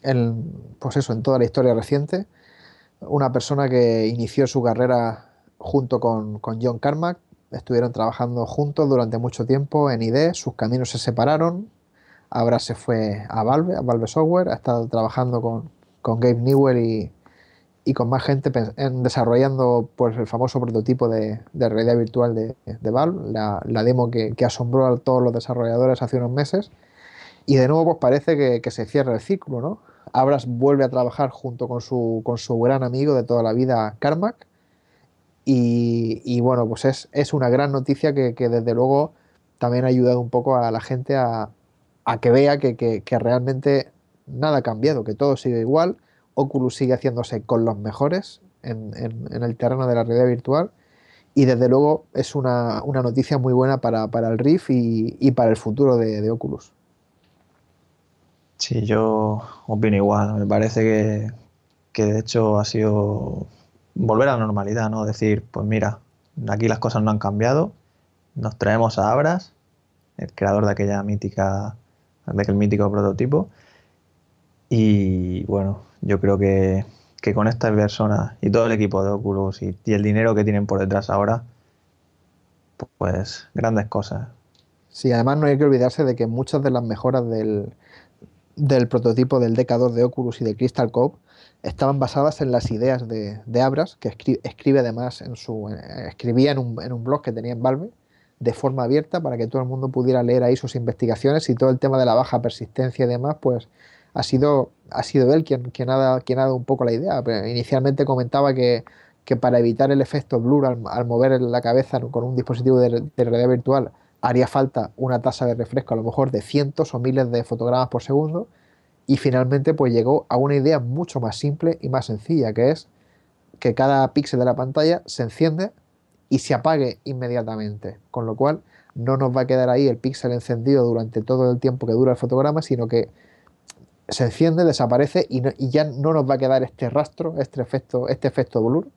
en, pues eso, en toda la historia reciente. Una persona que inició su carrera junto con, John Carmack, estuvieron trabajando juntos durante mucho tiempo en ID, sus caminos se separaron, ahora se fue a Valve, a Valve Software, ha estado trabajando con, con Gabe Newell y, y con más gente desarrollando pues, el famoso prototipo de, de realidad virtual de, de Valve, la, demo que, asombró a todos los desarrolladores hace unos meses. Y de nuevo pues, parece que, se cierra el ciclo. ¿no? Abras vuelve a trabajar junto con su, con su gran amigo de toda la vida, Carmack. Y, bueno, pues es, es, una gran noticia que, que, desde luego también ha ayudado un poco a la gente a, a que vea que realmente nada ha cambiado, que todo sigue igual Oculus sigue haciéndose con los mejores en, el terreno de la realidad virtual y desde luego es una, noticia muy buena para, el Rift y, para el futuro de, Oculus. Sí, yo opino igual. Me parece que, que, de hecho ha sido volver a la normalidad, ¿no? Decir, pues mira, aquí las cosas no han cambiado, nos traemos a Abras, el creador de aquella mítica, de aquel mítico prototipo, y bueno, yo creo que, con estas personas y todo el equipo de Oculus y, el dinero que tienen por detrás ahora, pues grandes cosas. Sí, además no hay que olvidarse de que muchas de las mejoras del, del prototipo del decador de Oculus y de Crystal Cove estaban basadas en las ideas de, de Abras, que escribe, además en su, eh, escribía en un, en un, blog que tenía en Valve de forma abierta para que todo el mundo pudiera leer ahí sus investigaciones y todo el tema de la baja persistencia y demás, pues ha sido, ha sido él quien, ha, dado un poco la idea. inicialmente comentaba que, para evitar el efecto blur al, mover la cabeza con un dispositivo de, realidad virtual haría falta una tasa de refresco a lo mejor de cientos o miles de fotogramas por segundo y finalmente pues llegó a una idea mucho más simple y más sencilla que es que cada píxel de la pantalla se enciende y se apague inmediatamente, con lo cual no nos va a quedar ahí el píxel encendido durante todo el tiempo que dura el fotograma, sino que se enciende, desaparece y, ya no nos va a quedar este rastro, este efecto, este efecto blur.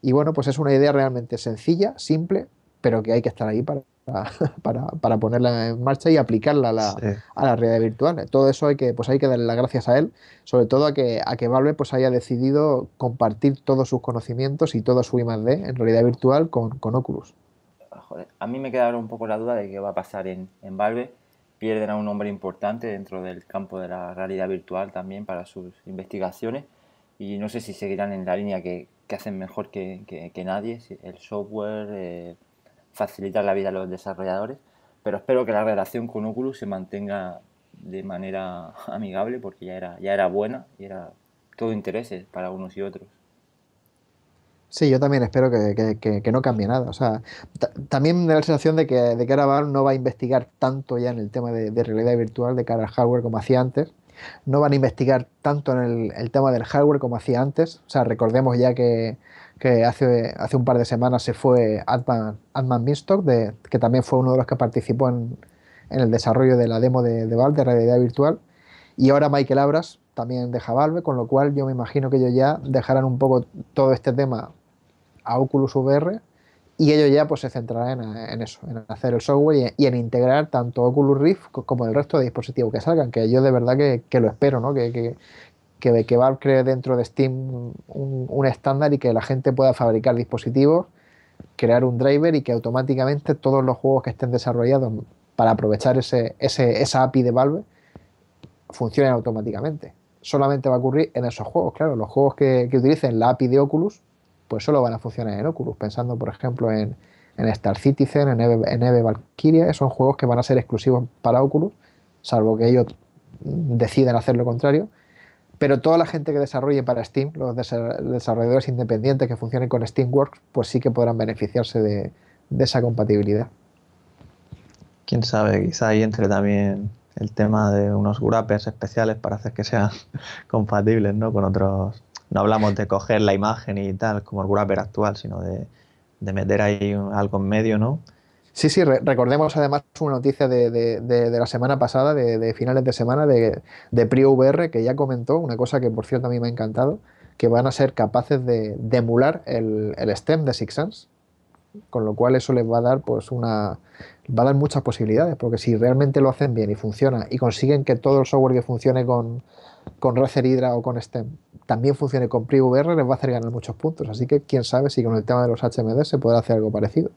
Y bueno, pues es una idea realmente sencilla, simple, pero que hay que estar ahí para, para, ponerla en marcha y aplicarla a la, a realidad virtual. Todo eso hay que, pues hay que darle las gracias a él, sobre todo a que, a que Valve pues haya decidido compartir todos sus conocimientos y todo su I+.D. en realidad virtual con, Oculus. a mí me queda ahora un poco la duda de qué va a pasar en, en Valve pierden a un hombre importante dentro del campo de la realidad virtual también para sus investigaciones y no sé si seguirán en la línea que, hacen mejor que, nadie, el software, eh, facilitar la vida a los desarrolladores, pero espero que la relación con Oculus se mantenga de manera amigable porque era, ya era buena y era todo interés para unos y otros. Sí, yo también espero que, que, que, no cambie nada. O sea, también me da la sensación de que, de que ahora Valve no va a investigar tanto ya en el tema de, de, realidad virtual de cara al hardware como hacía antes. No van a investigar tanto en el, el tema del hardware como hacía antes. O sea, recordemos ya que, que hace, hace un par de semanas se fue Adman, Mistock, que también fue uno de los que participó en, en el desarrollo de la demo de, de, Valve de realidad virtual. Y ahora Michael Abras también deja Valve, con lo cual yo me imagino que ellos ya dejarán un poco todo este tema a Oculus VR y ellos ya pues, se centrarán en, eso, en hacer el software y, en integrar tanto Oculus Rift como el resto de dispositivos que salgan, que yo de verdad que, lo espero, ¿no? que, que, que, que Valve cree dentro de Steam un, estándar y que la gente pueda fabricar dispositivos, crear un driver y que automáticamente todos los juegos que estén desarrollados para aprovechar ese, ese, esa API de Valve funcionen automáticamente. Solamente va a ocurrir en esos juegos, claro, los juegos que, que utilicen la API de Oculus pues solo van a funcionar en Oculus. Pensando, por ejemplo, en, en Star Citizen, en Eve, Eve Valkyria, son juegos que van a ser exclusivos para Oculus, salvo que ellos decidan hacer lo contrario. Pero toda la gente que desarrolle para Steam, los desarrolladores independientes que funcionen con Steamworks, pues sí que podrán beneficiarse de, esa compatibilidad. Quién sabe, quizá ahí entre también el tema de unos wrappers especiales para hacer que sean compatibles ¿no? con otros no hablamos de coger la imagen y tal, como el wrapper actual, sino de, meter ahí algo en medio, ¿no? Sí, sí, recordemos además una noticia de, la semana pasada, de, finales de semana, de, de PrioVR, que ya comentó, una cosa que por cierto a mí me ha encantado, que van a ser capaces de, emular el, stem de Six Sense, con lo cual eso les va a dar pues una va a dar muchas posibilidades, porque si realmente lo hacen bien y funciona y consiguen que todo el software que funcione con, con Razer Hydra o con stem también funcione con VR, les va a hacer ganar muchos puntos. Así que quién sabe si con el tema de los HMD se podrá hacer algo parecido.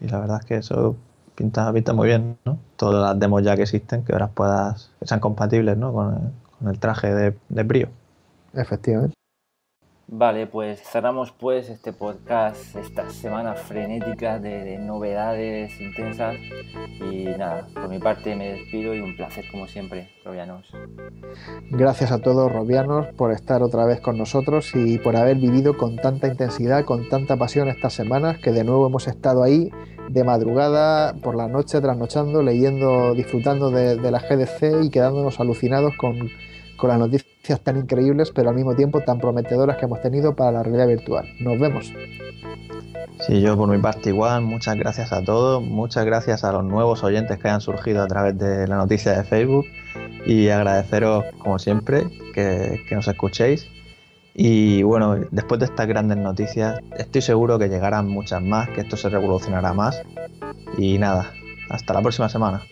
Sí, la verdad es que eso pinta, pinta muy bien, ¿no? Todas las demos ya que existen, que ahora puedas, sean compatibles, ¿no? Con el, traje de, de Efectivamente. Vale, pues cerramos pues este podcast, estas semanas frenéticas de, novedades intensas y nada, por mi parte me despido y un placer como siempre, Robianos. Gracias a todos, Robianos, por estar otra vez con nosotros y por haber vivido con tanta intensidad, con tanta pasión estas semanas, que de nuevo hemos estado ahí de madrugada, por la noche, trasnochando, leyendo, disfrutando de, de la GDC y quedándonos alucinados con con las noticias tan increíbles pero al mismo tiempo tan prometedoras que hemos tenido para la realidad virtual. Nos vemos. Sí, yo por mi parte igual, muchas gracias a todos, muchas gracias a los nuevos oyentes que hayan surgido a través de la noticia de Facebook y agradeceros como siempre que, que nos escuchéis. Y bueno, después de estas grandes noticias, estoy seguro que llegarán muchas más, que esto se revolucionará más. Y nada, hasta la próxima semana.